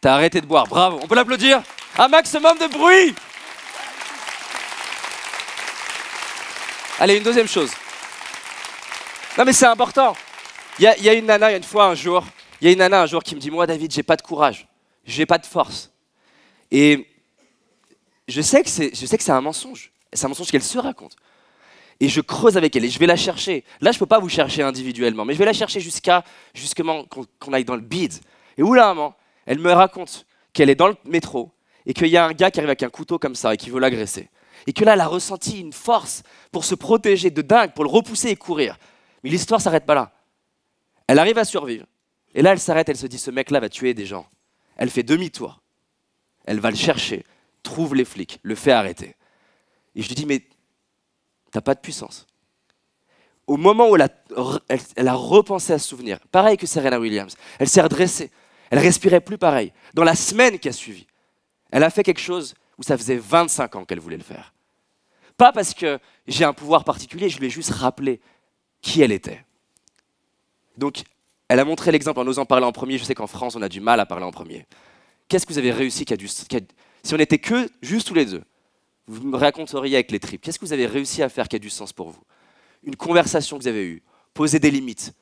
T'as arrêté de boire, bravo. On peut l'applaudir Un maximum de bruit Allez, une deuxième chose. Non mais c'est important. Il y, a une nana, une fois un jour, il y a une nana un jour qui me dit Moi, David, j'ai pas de courage, j'ai pas de force. Et je sais que c'est, je sais que c'est un mensonge. C'est un mensonge qu'elle se raconte. Et je creuse avec elle et je vais la chercher. Là, je peux pas vous chercher individuellement, mais je vais la chercher jusqu'à justement qu'on, aille dans le bide. Et où là, maman, elle me raconte qu'elle est dans le métro et qu'il y a un gars qui arrive avec un couteau comme ça et qui veut l'agresser. Et que là, elle a ressenti une force pour se protéger de dingue, pour le repousser et courir. Mais l'histoire s'arrête pas là. Elle arrive à survivre. Et là, elle s'arrête, elle se dit, ce mec-là va tuer des gens. Elle fait demi-tour. Elle va le chercher, trouve les flics, le fait arrêter. Et je lui dis, mais t'as pas de puissance. Au moment où elle a, repensé à ce souvenir, pareil que Serena Williams, elle s'est redressée, elle respirait plus pareil. Dans la semaine qui a suivi, elle a fait quelque chose où ça faisait 25 ans qu'elle voulait le faire. Pas parce que j'ai un pouvoir particulier, je lui ai juste rappelé qui elle était. Donc, elle a montré l'exemple en osant parler en premier. Je sais qu'en France, on a du mal à parler en premier. Qu'est-ce que vous avez réussi qui a du, sens Si on n'était que juste tous les deux, vous me raconteriez avec les tripes. Qu'est-ce que vous avez réussi à faire qui a du sens pour vous Une conversation que vous avez eue, poser des limites,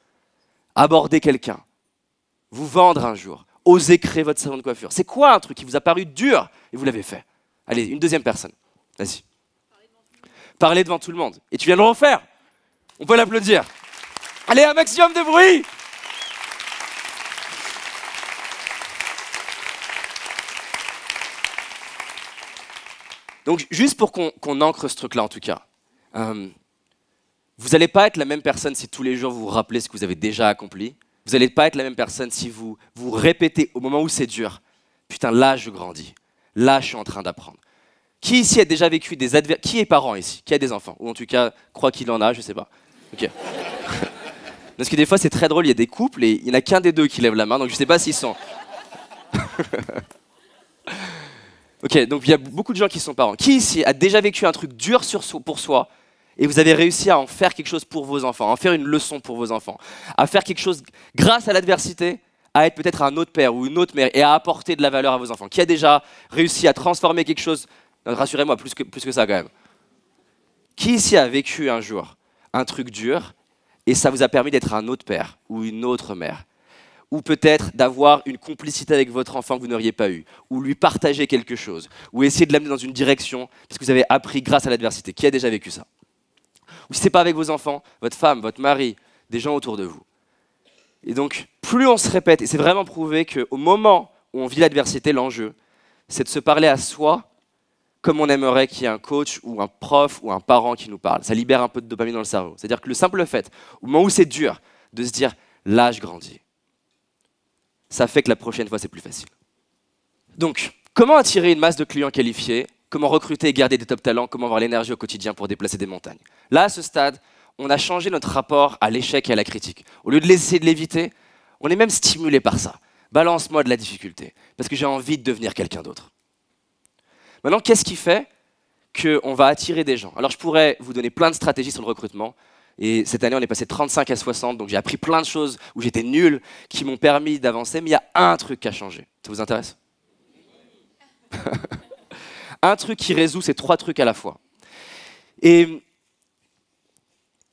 aborder quelqu'un, vous vendre un jour, oser créer votre salon de coiffure. C'est quoi un truc qui vous a paru dur et vous l'avez fait Allez, une deuxième personne. Vas-y. Parler devant tout le monde. Et tu viens de le refaire. On peut l'applaudir. Allez, un maximum de bruit Donc, juste pour qu'on encre ancre ce truc-là, en tout cas, euh, vous n'allez pas être la même personne si tous les jours vous vous rappelez ce que vous avez déjà accompli. Vous n'allez pas être la même personne si vous vous répétez au moment où c'est dur. Putain, là, je grandis. Là, je suis en train d'apprendre. Qui ici a déjà vécu des adversaires Qui est parent ici Qui a des enfants Ou en tout cas, croit qu'il en a, je sais pas. Ok. Parce que des fois, c'est très drôle, il y a des couples et il n'y en a qu'un des deux qui lève la main, donc je ne sais pas s'ils sont. ok, donc il y a beaucoup de gens qui sont parents. Qui ici a déjà vécu un truc dur pour soi et vous avez réussi à en faire quelque chose pour vos enfants, à en faire une leçon pour vos enfants, à faire quelque chose grâce à l'adversité, à être peut-être un autre père ou une autre mère et à apporter de la valeur à vos enfants. Qui a déjà réussi à transformer quelque chose Rassurez-moi, plus que ça quand même. Qui ici a vécu un jour un truc dur et ça vous a permis d'être un autre père ou une autre mère. Ou peut-être d'avoir une complicité avec votre enfant que vous n'auriez pas eu, ou lui partager quelque chose, ou essayer de l'amener dans une direction parce que vous avez appris grâce à l'adversité. Qui a déjà vécu ça Ou si ce n'est pas avec vos enfants, votre femme, votre mari, des gens autour de vous. Et donc, plus on se répète, et c'est vraiment prouvé qu'au moment où on vit l'adversité, l'enjeu, c'est de se parler à soi comme on aimerait qu'il y ait un coach ou un prof ou un parent qui nous parle. Ça libère un peu de dopamine dans le cerveau. C'est-à-dire que le simple fait, au moment où c'est dur, de se dire là je grandis, ça fait que la prochaine fois c'est plus facile. Donc, comment attirer une masse de clients qualifiés Comment recruter et garder des top talents Comment avoir l'énergie au quotidien pour déplacer des montagnes Là, à ce stade, on a changé notre rapport à l'échec et à la critique. Au lieu de essayer de l'éviter, on est même stimulé par ça. Balance-moi de la difficulté, parce que j'ai envie de devenir quelqu'un d'autre. Maintenant, qu'est-ce qui fait qu'on va attirer des gens Alors, je pourrais vous donner plein de stratégies sur le recrutement. Et cette année, on est passé de 35 à 60, donc j'ai appris plein de choses où j'étais nul, qui m'ont permis d'avancer, mais il y a un truc qui a changé. Ça vous intéresse Un truc qui résout ces trois trucs à la fois. Et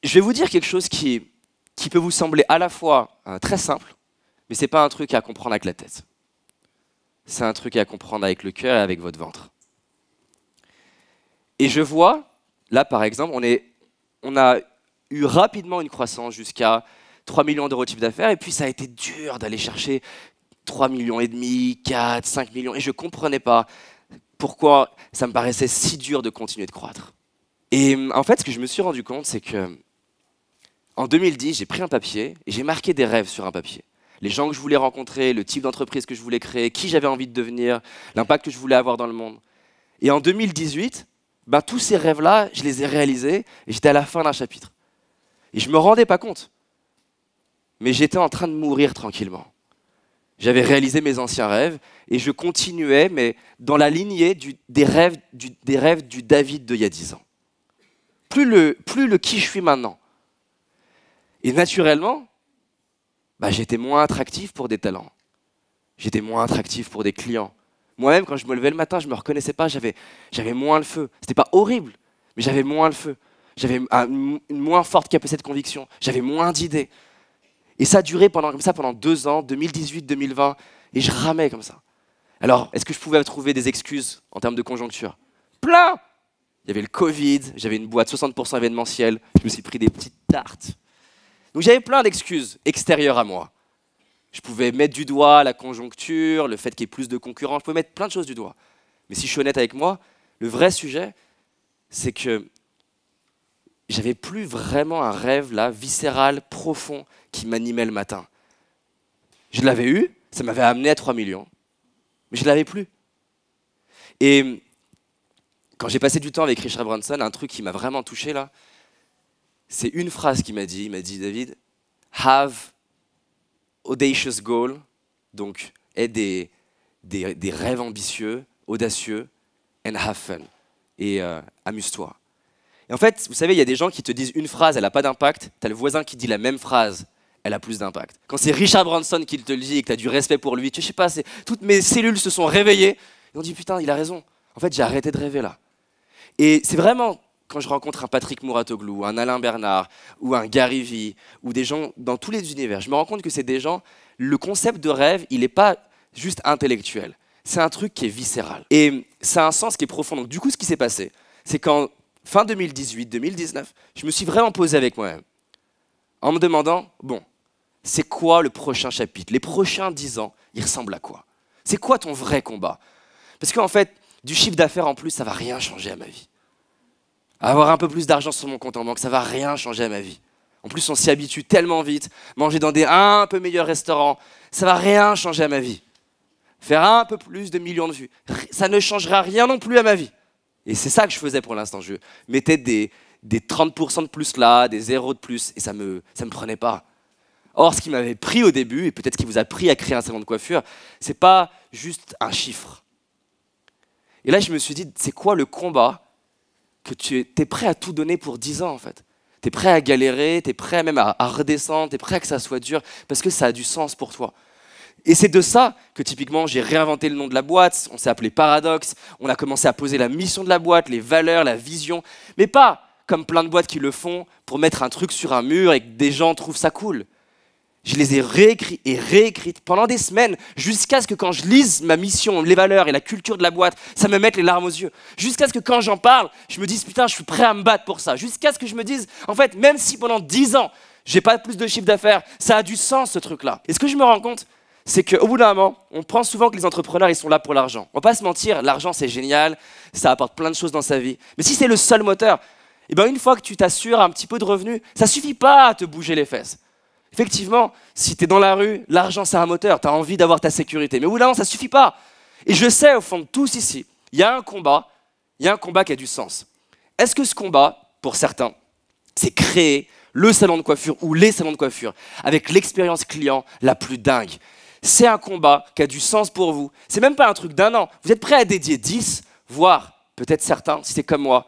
je vais vous dire quelque chose qui, peut vous sembler à la fois euh, très simple, mais ce n'est pas un truc à comprendre avec la tête. C'est un truc à comprendre avec le cœur et avec votre ventre. Et je vois, là par exemple, on, a eu rapidement une croissance jusqu'à 3 millions d'euros de chiffre d'affaires, et puis ça a été dur d'aller chercher 3 millions et demi, 4, 5 millions, et je ne comprenais pas pourquoi ça me paraissait si dur de continuer de croître. Et en fait, ce que je me suis rendu compte, c'est que en 2010, j'ai pris un papier et j'ai marqué des rêves sur un papier. Les gens que je voulais rencontrer, le type d'entreprise que je voulais créer, qui j'avais envie de devenir, l'impact que je voulais avoir dans le monde. Et en 2018, bah, tous ces rêves-là, je les ai réalisés et j'étais à la fin d'un chapitre. Et je ne me rendais pas compte. Mais j'étais en train de mourir tranquillement. J'avais réalisé mes anciens rêves et je continuais, mais dans la lignée des, rêves, du, des rêves du David d'il y a dix ans. Plus le, plus le qui je suis maintenant. Et naturellement, bah, j'étais moins attractif pour des talents. J'étais moins attractif pour des clients. Moi-même, quand je me levais le matin, je ne me reconnaissais pas, j'avais, moins le feu. C'était pas horrible, mais j'avais moins le feu. J'avais une moins forte capacité de conviction, j'avais moins d'idées. Et ça a duré comme ça pendant deux ans, 2018-2020, et je ramais comme ça. Alors, est-ce que je pouvais trouver des excuses en termes de conjoncture Plein Il y avait le Covid, j'avais une boîte 60% événementielle, je me suis pris des petites tartes. Donc j'avais plein d'excuses extérieures à moi. Je pouvais mettre du doigt la conjoncture, le fait qu'il y ait plus de concurrents, je pouvais mettre plein de choses du doigt. Mais si je suis honnête avec moi, le vrai sujet, c'est que j'avais plus vraiment un rêve là, viscéral, profond, qui m'animait le matin. Je l'avais eu, ça m'avait amené à 3 millions, mais je ne l'avais plus. Et quand j'ai passé du temps avec Richard Branson, un truc qui m'a vraiment touché là, c'est une phrase qu'il m'a dit. Il m'a dit, David, have audacious goal », donc Aide des, des, rêves ambitieux, audacieux, and have fun. Et euh, amuse-toi. Et en fait, vous savez, il y a des gens qui te disent une phrase, elle n'a pas d'impact. Tu as le voisin qui dit la même phrase, elle a plus d'impact. Quand c'est Richard Branson qui te le dit et que tu as du respect pour lui, tu sais pas, toutes mes cellules se sont réveillées. Ils ont dit, putain, il a raison. En fait, j'ai arrêté de rêver là. Et c'est vraiment quand je rencontre un Patrick Mouratoglou, un Alain Bernard, ou un Gary Vee, ou des gens dans tous les univers, je me rends compte que c'est des gens, le concept de rêve, il n'est pas juste intellectuel. C'est un truc qui est viscéral. Et ça a un sens qui est profond. Donc, du coup, ce qui s'est passé, c'est qu'en fin 2018, 2019, je me suis vraiment posé avec moi-même. En me demandant, bon, c'est quoi le prochain chapitre Les prochains 10 ans, ils ressemblent à quoi C'est quoi ton vrai combat Parce qu'en fait, du chiffre d'affaires en plus, ça va rien changer à ma vie. Avoir un peu plus d'argent sur mon compte en banque, ça va rien changer à ma vie. En plus, on s'y habitue tellement vite. Manger dans des un peu meilleurs restaurants, ça va rien changer à ma vie. Faire un peu plus de millions de vues, ça ne changera rien non plus à ma vie. Et c'est ça que je faisais pour l'instant. Je mettais des, des 30% de plus là, des zéros de plus, et ça ne me, prenait pas. Or, ce qui m'avait pris au début, et peut-être qui vous a pris à créer un salon de coiffure, c'est pas juste un chiffre. Et là, je me suis dit, c'est quoi le combat que tu es, prêt à tout donner pour 10 ans en fait. Tu es prêt à galérer, tu es prêt même à, à redescendre, tu es prêt à que ça soit dur parce que ça a du sens pour toi. Et c'est de ça que typiquement j'ai réinventé le nom de la boîte, on s'est appelé Paradox, on a commencé à poser la mission de la boîte, les valeurs, la vision, mais pas comme plein de boîtes qui le font pour mettre un truc sur un mur et que des gens trouvent ça cool. Je les ai réécrites et réécrites pendant des semaines, jusqu'à ce que quand je lise ma mission, les valeurs et la culture de la boîte, ça me mette les larmes aux yeux. Jusqu'à ce que quand j'en parle, je me dise putain, je suis prêt à me battre pour ça. Jusqu'à ce que je me dise, en fait, même si pendant 10 ans, je n'ai pas plus de chiffre d'affaires, ça a du sens ce truc-là. Et ce que je me rends compte, c'est qu'au bout d'un moment, on prend souvent que les entrepreneurs, ils sont là pour l'argent. On va pas se mentir, l'argent c'est génial, ça apporte plein de choses dans sa vie. Mais si c'est le seul moteur, eh ben, une fois que tu t'assures un petit peu de revenus, ça suffit pas à te bouger les fesses. Effectivement, si tu es dans la rue, l'argent, c'est un moteur, tu as envie d'avoir ta sécurité. Mais oui, ça ne suffit pas. Et je sais, au fond de tous ici, il y a un combat, il y a un combat qui a du sens. Est-ce que ce combat, pour certains, c'est créer le salon de coiffure ou les salons de coiffure avec l'expérience client la plus dingue C'est un combat qui a du sens pour vous. C'est même pas un truc d'un an. Vous êtes prêts à dédier 10, voire peut-être certains, si c'est comme moi,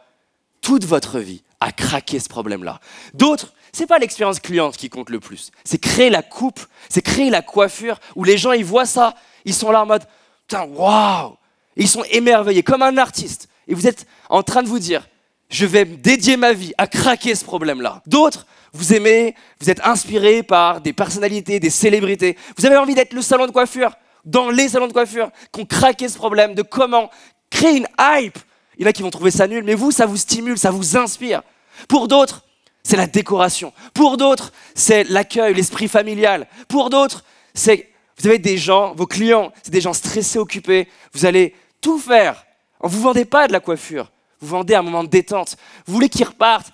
toute votre vie à craquer ce problème-là. D'autres, ce n'est pas l'expérience cliente qui compte le plus. C'est créer la coupe, c'est créer la coiffure où les gens ils voient ça, ils sont là en mode putain waouh, ils sont émerveillés comme un artiste. Et vous êtes en train de vous dire je vais me dédier ma vie à craquer ce problème-là. D'autres, vous aimez, vous êtes inspiré par des personnalités, des célébrités. Vous avez envie d'être le salon de coiffure, dans les salons de coiffure, qui ont craqué ce problème de comment créer une hype il y en a qui vont trouver ça nul, mais vous, ça vous stimule, ça vous inspire. Pour d'autres, c'est la décoration. Pour d'autres, c'est l'accueil, l'esprit familial. Pour d'autres, c'est... Vous avez des gens, vos clients, c'est des gens stressés, occupés. Vous allez tout faire. Vous ne vendez pas de la coiffure. Vous vendez un moment de détente. Vous voulez qu'ils repartent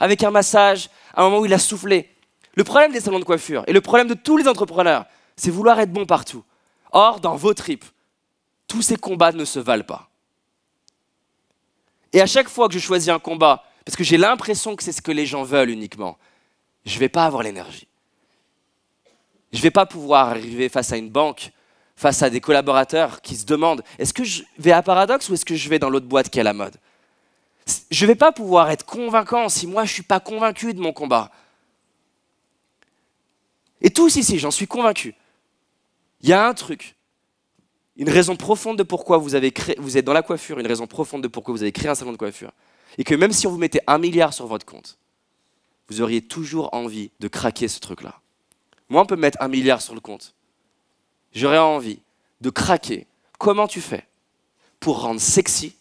avec un massage, un moment où il a soufflé. Le problème des salons de coiffure et le problème de tous les entrepreneurs, c'est vouloir être bon partout. Or, dans vos tripes, tous ces combats ne se valent pas. Et à chaque fois que je choisis un combat, parce que j'ai l'impression que c'est ce que les gens veulent uniquement, je ne vais pas avoir l'énergie. Je ne vais pas pouvoir arriver face à une banque, face à des collaborateurs qui se demandent est-ce que je vais à Paradoxe ou est-ce que je vais dans l'autre boîte qui est à la mode Je ne vais pas pouvoir être convaincant si moi je ne suis pas convaincu de mon combat. Et tous ici, j'en suis convaincu. Il y a un truc une raison profonde de pourquoi vous, avez créé, êtes dans la coiffure, une raison profonde de pourquoi vous avez créé un salon de coiffure, et que même si on vous mettait un milliard sur votre compte, vous auriez toujours envie de craquer ce truc-là. Moi, on peut mettre un milliard sur le compte. J'aurais envie de craquer. Comment tu fais pour rendre sexy,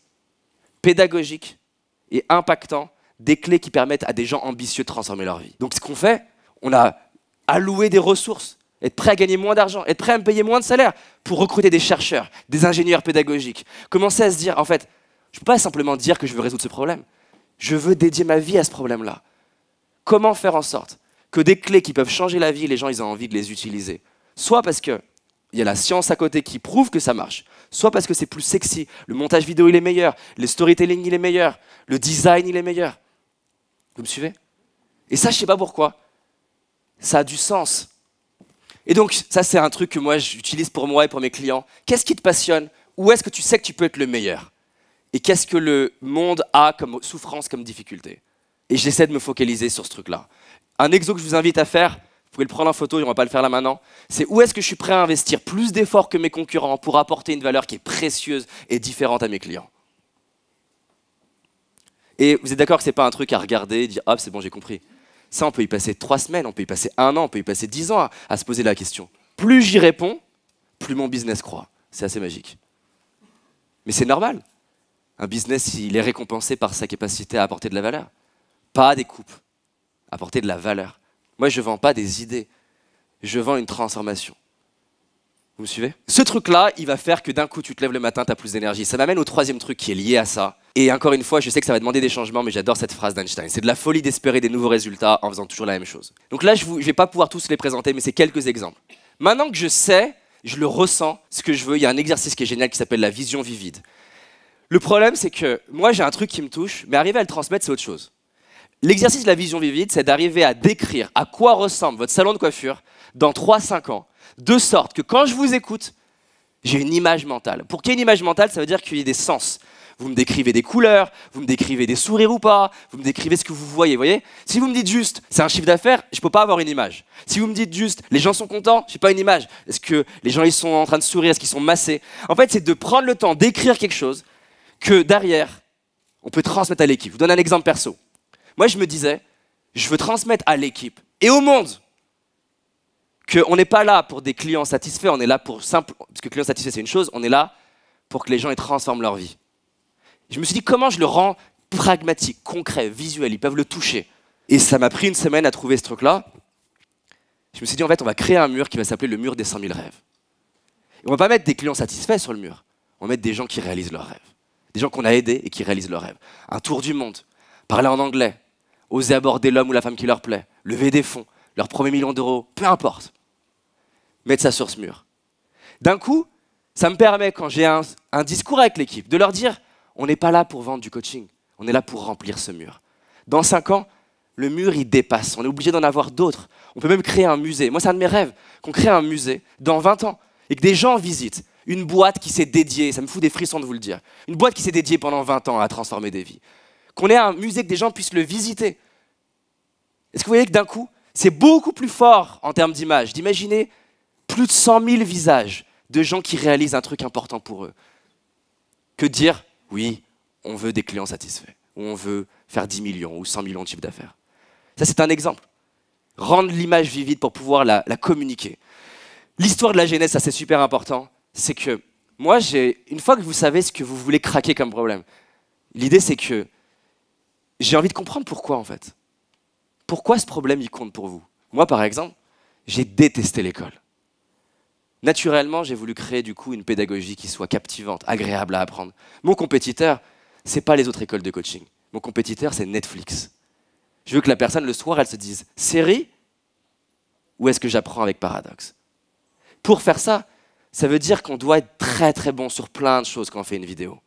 pédagogique et impactant des clés qui permettent à des gens ambitieux de transformer leur vie Donc, ce qu'on fait, on a alloué des ressources être prêt à gagner moins d'argent, être prêt à me payer moins de salaire pour recruter des chercheurs, des ingénieurs pédagogiques. Commencer à se dire, en fait, je ne peux pas simplement dire que je veux résoudre ce problème. Je veux dédier ma vie à ce problème-là. Comment faire en sorte que des clés qui peuvent changer la vie, les gens, ils ont envie de les utiliser Soit parce qu'il y a la science à côté qui prouve que ça marche, soit parce que c'est plus sexy, le montage vidéo il est meilleur, le storytelling il est meilleur, le design il est meilleur. Vous me suivez Et ça, je ne sais pas pourquoi. Ça a du sens. Et donc, ça, c'est un truc que moi, j'utilise pour moi et pour mes clients. Qu'est-ce qui te passionne Où est-ce que tu sais que tu peux être le meilleur Et qu'est-ce que le monde a comme souffrance, comme difficulté Et j'essaie de me focaliser sur ce truc-là. Un exo que je vous invite à faire, vous pouvez le prendre en photo, on ne va pas le faire là maintenant, c'est où est-ce que je suis prêt à investir plus d'efforts que mes concurrents pour apporter une valeur qui est précieuse et différente à mes clients et vous êtes d'accord que ce n'est pas un truc à regarder et dire hop, ah, c'est bon, j'ai compris. Ça, on peut y passer trois semaines, on peut y passer un an, on peut y passer dix ans à, se poser la question. Plus j'y réponds, plus mon business croît. C'est assez magique. Mais c'est normal. Un business, il est récompensé par sa capacité à apporter de la valeur. Pas des coupes. Apporter de la valeur. Moi, je ne vends pas des idées. Je vends une transformation. Vous me suivez Ce truc-là, il va faire que d'un coup, tu te lèves le matin, tu as plus d'énergie. Ça m'amène au troisième truc qui est lié à ça. Et encore une fois, je sais que ça va demander des changements, mais j'adore cette phrase d'Einstein. C'est de la folie d'espérer des nouveaux résultats en faisant toujours la même chose. Donc là, je ne vais pas pouvoir tous les présenter, mais c'est quelques exemples. Maintenant que je sais, je le ressens, ce que je veux, il y a un exercice qui est génial qui s'appelle la vision vivide. Le problème, c'est que moi, j'ai un truc qui me touche, mais arriver à le transmettre, c'est autre chose. L'exercice de la vision vivide, c'est d'arriver à décrire à quoi ressemble votre salon de coiffure dans 3-5 ans de sorte que quand je vous écoute, j'ai une image mentale. Pour qu'il y ait une image mentale, ça veut dire qu'il y ait des sens. Vous me décrivez des couleurs, vous me décrivez des sourires ou pas, vous me décrivez ce que vous voyez, voyez Si vous me dites juste, c'est un chiffre d'affaires, je ne peux pas avoir une image. Si vous me dites juste, les gens sont contents, je n'ai pas une image. Est-ce que les gens ils sont en train de sourire, est-ce qu'ils sont massés En fait, c'est de prendre le temps d'écrire quelque chose que derrière, on peut transmettre à l'équipe. Je vous donne un exemple perso. Moi, je me disais, je veux transmettre à l'équipe et au monde qu'on n'est pas là pour des clients satisfaits, on est là pour simple. Parce que client satisfait, c'est une chose, on est là pour que les gens ils transforment leur vie. Je me suis dit, comment je le rends pragmatique, concret, visuel, ils peuvent le toucher. Et ça m'a pris une semaine à trouver ce truc-là. Je me suis dit, en fait, on va créer un mur qui va s'appeler le mur des 100 000 rêves. Et on va pas mettre des clients satisfaits sur le mur, on va mettre des gens qui réalisent leurs rêves. Des gens qu'on a aidés et qui réalisent leurs rêves. Un tour du monde, parler en anglais, oser aborder l'homme ou la femme qui leur plaît, lever des fonds, leur premier million d'euros, peu importe. Mettre ça sur ce mur. D'un coup, ça me permet, quand j'ai un, discours avec l'équipe, de leur dire, on n'est pas là pour vendre du coaching, on est là pour remplir ce mur. Dans cinq ans, le mur, il dépasse. On est obligé d'en avoir d'autres. On peut même créer un musée. Moi, c'est un de mes rêves, qu'on crée un musée dans 20 ans et que des gens visitent une boîte qui s'est dédiée, ça me fout des frissons de vous le dire, une boîte qui s'est dédiée pendant 20 ans à transformer des vies. Qu'on ait un musée que des gens puissent le visiter. Est-ce que vous voyez que d'un coup, c'est beaucoup plus fort en termes d'image. D'imaginer plus de 100 000 visages de gens qui réalisent un truc important pour eux que dire oui, on veut des clients satisfaits, ou on veut faire 10 millions ou 100 millions de chiffres d'affaires. Ça, c'est un exemple. Rendre l'image vivide pour pouvoir la, communiquer. L'histoire de la genèse, ça c'est super important, c'est que moi, j'ai une fois que vous savez ce que vous voulez craquer comme problème, l'idée c'est que j'ai envie de comprendre pourquoi en fait pourquoi ce problème il compte pour vous Moi, par exemple, j'ai détesté l'école. Naturellement, j'ai voulu créer du coup une pédagogie qui soit captivante, agréable à apprendre. Mon compétiteur, c'est pas les autres écoles de coaching. Mon compétiteur, c'est Netflix. Je veux que la personne le soir, elle se dise série ou est-ce que j'apprends avec paradoxe Pour faire ça, ça veut dire qu'on doit être très très bon sur plein de choses quand on fait une vidéo.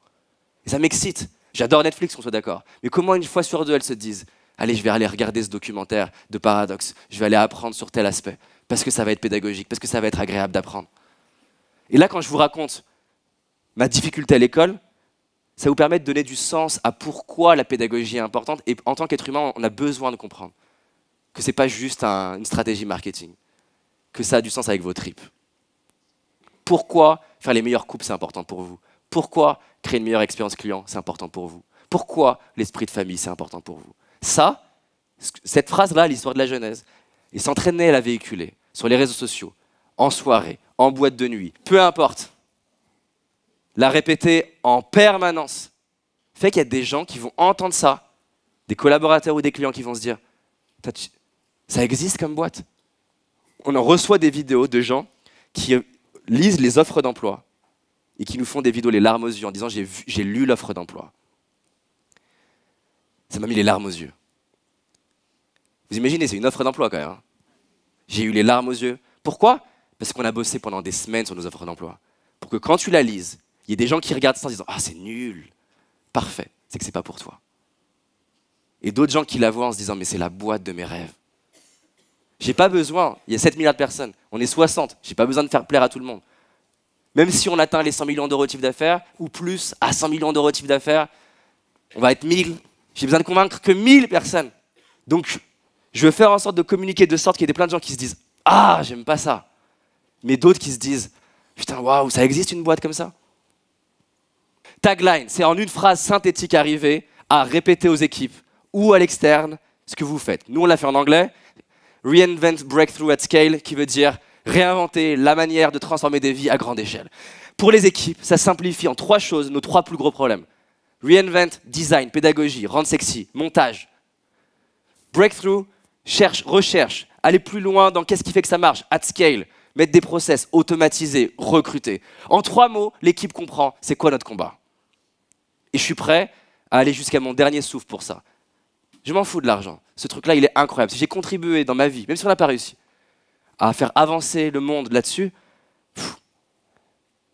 ça m'excite. J'adore Netflix, qu'on soit d'accord. Mais comment une fois sur deux, elles se disent allez, je vais aller regarder ce documentaire de paradoxe, je vais aller apprendre sur tel aspect, parce que ça va être pédagogique, parce que ça va être agréable d'apprendre. Et là, quand je vous raconte ma difficulté à l'école, ça vous permet de donner du sens à pourquoi la pédagogie est importante, et en tant qu'être humain, on a besoin de comprendre que ce n'est pas juste une stratégie marketing, que ça a du sens avec vos tripes. Pourquoi faire les meilleures coupes, c'est important pour vous Pourquoi créer une meilleure expérience client, c'est important pour vous Pourquoi l'esprit de famille, c'est important pour vous ça, cette phrase-là, l'histoire de la Genèse, et s'entraîner à la véhiculer sur les réseaux sociaux, en soirée, en boîte de nuit, peu importe. La répéter en permanence fait qu'il y a des gens qui vont entendre ça, des collaborateurs ou des clients qui vont se dire Ça existe comme boîte. On en reçoit des vidéos de gens qui euh, lisent les offres d'emploi et qui nous font des vidéos les larmes aux yeux en disant J'ai lu l'offre d'emploi. Ça m'a mis les larmes aux yeux. Vous imaginez, c'est une offre d'emploi quand même. Hein. J'ai eu les larmes aux yeux. Pourquoi Parce qu'on a bossé pendant des semaines sur nos offres d'emploi. Pour que quand tu la lises, il y ait des gens qui regardent ça en disant Ah, c'est nul Parfait, c'est que c'est pas pour toi. Et d'autres gens qui la voient en se disant Mais c'est la boîte de mes rêves. J'ai pas besoin, il y a 7 milliards de personnes, on est 60, j'ai pas besoin de faire plaire à tout le monde. Même si on atteint les 100 millions d'euros de chiffre d'affaires, ou plus, à 100 millions d'euros de chiffre d'affaires, on va être 1000 j'ai besoin de convaincre que 1000 personnes. Donc, je veux faire en sorte de communiquer de sorte qu'il y ait plein de gens qui se disent Ah, j'aime pas ça. Mais d'autres qui se disent Putain, waouh, ça existe une boîte comme ça Tagline, c'est en une phrase synthétique arrivée à répéter aux équipes ou à l'externe ce que vous faites. Nous, on l'a fait en anglais. Reinvent Breakthrough at Scale, qui veut dire réinventer la manière de transformer des vies à grande échelle. Pour les équipes, ça simplifie en trois choses nos trois plus gros problèmes. Reinvent, design, pédagogie, rendre sexy, montage. Breakthrough, cherche, recherche, aller plus loin dans qu'est-ce qui fait que ça marche, at scale, mettre des process, automatiser, recruter. En trois mots, l'équipe comprend c'est quoi notre combat. Et je suis prêt à aller jusqu'à mon dernier souffle pour ça. Je m'en fous de l'argent. Ce truc-là, il est incroyable. Si j'ai contribué dans ma vie, même si on n'a pas réussi, à faire avancer le monde là-dessus,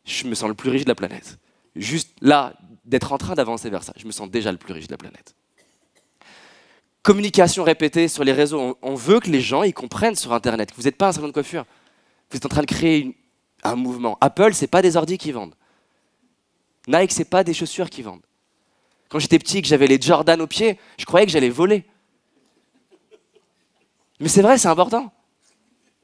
je me sens le plus riche de la planète juste là, d'être en train d'avancer vers ça, je me sens déjà le plus riche de la planète. Communication répétée sur les réseaux. On veut que les gens y comprennent sur Internet que vous n'êtes pas un salon de coiffure. Vous êtes en train de créer un mouvement. Apple, c'est pas des ordi qui vendent. Nike, c'est pas des chaussures qui vendent. Quand j'étais petit, que j'avais les Jordan aux pieds, je croyais que j'allais voler. Mais c'est vrai, c'est important.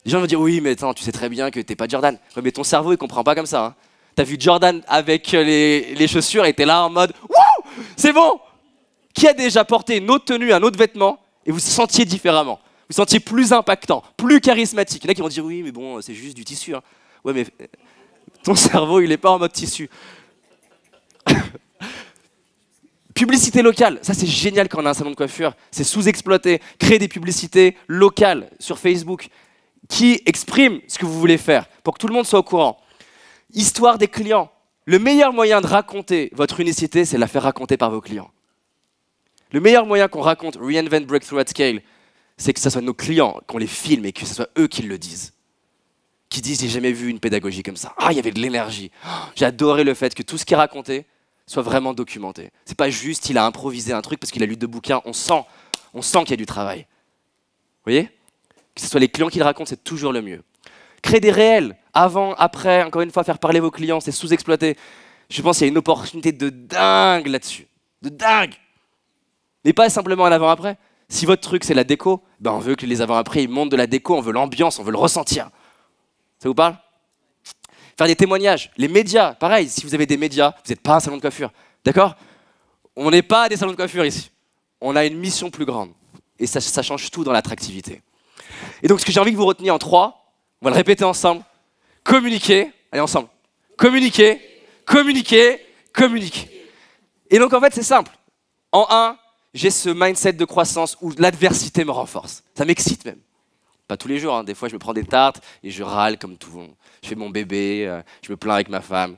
Les gens vont dire oui, mais attends, tu sais très bien que tu t'es pas Jordan. ton cerveau, il comprend pas comme ça. Hein. T'as vu Jordan avec euh, les, les chaussures et là en mode Wouh C'est bon Qui a déjà porté une autre tenue, un autre vêtement et vous sentiez différemment Vous sentiez plus impactant, plus charismatique. Il y en a qui vont dire Oui, mais bon, c'est juste du tissu. Hein. Ouais, mais euh, ton cerveau, il n'est pas en mode tissu. Publicité locale, ça c'est génial quand on a un salon de coiffure, c'est sous-exploité. Créer des publicités locales sur Facebook qui expriment ce que vous voulez faire pour que tout le monde soit au courant. Histoire des clients. Le meilleur moyen de raconter votre unicité, c'est de la faire raconter par vos clients. Le meilleur moyen qu'on raconte Reinvent Breakthrough at Scale, c'est que ce soit nos clients, qu'on les filme et que ce soit eux qui le disent. Qui disent J'ai jamais vu une pédagogie comme ça. Ah, il y avait de l'énergie. Oh, j'ai adoré le fait que tout ce qui est raconté soit vraiment documenté. C'est pas juste il a improvisé un truc parce qu'il a lu deux bouquins. On sent, on sent qu'il y a du travail. Vous voyez Que ce soit les clients qui le racontent, c'est toujours le mieux. Créer des réels, avant, après, encore une fois, faire parler vos clients, c'est sous-exploité. Je pense qu'il y a une opportunité de dingue là-dessus. De dingue Mais pas simplement un avant-après. Si votre truc, c'est la déco, ben on veut que les avant-après, ils montent de la déco, on veut l'ambiance, on veut le ressentir. Ça vous parle Faire des témoignages. Les médias, pareil, si vous avez des médias, vous n'êtes pas un salon de coiffure. D'accord On n'est pas des salons de coiffure ici. On a une mission plus grande. Et ça, change tout dans l'attractivité. Et donc, ce que j'ai envie de vous retenir en trois, on va le répéter ensemble. Communiquer. Allez, ensemble. Communiquer, communiquer, communique. Et donc, en fait, c'est simple. En un, j'ai ce mindset de croissance où l'adversité me renforce. Ça m'excite même. Pas tous les jours, hein. des fois je me prends des tartes et je râle comme tout le monde. Je fais mon bébé, euh, je me plains avec ma femme.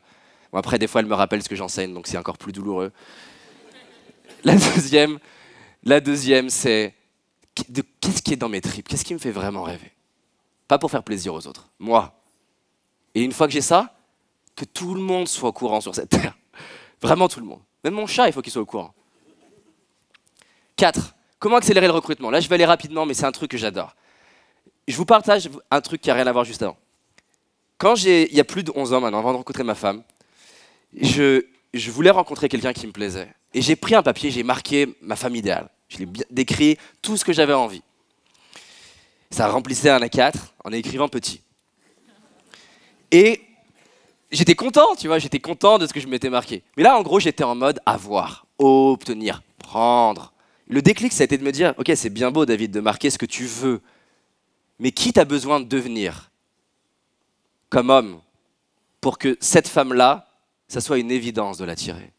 après, des fois, elle me rappelle ce que j'enseigne, donc c'est encore plus douloureux. La deuxième, la deuxième c'est de, qu'est-ce qui est dans mes tripes Qu'est-ce qui me fait vraiment rêver pas pour faire plaisir aux autres, moi. Et une fois que j'ai ça, que tout le monde soit au courant sur cette terre. Vraiment tout le monde. Même mon chat, il faut qu'il soit au courant. 4. Comment accélérer le recrutement Là, je vais aller rapidement, mais c'est un truc que j'adore. Je vous partage un truc qui n'a rien à voir juste avant. Quand j'ai, il y a plus de 11 ans maintenant, avant de rencontrer ma femme, je, je voulais rencontrer quelqu'un qui me plaisait. Et j'ai pris un papier, j'ai marqué ma femme idéale. Je l'ai décrit, tout ce que j'avais envie ça remplissait un A4 en écrivant petit. Et j'étais content, tu vois, j'étais content de ce que je m'étais marqué. Mais là, en gros, j'étais en mode avoir, obtenir, prendre. Le déclic, ça a été de me dire, ok, c'est bien beau, David, de marquer ce que tu veux, mais qui t'as besoin de devenir comme homme pour que cette femme-là, ça soit une évidence de l'attirer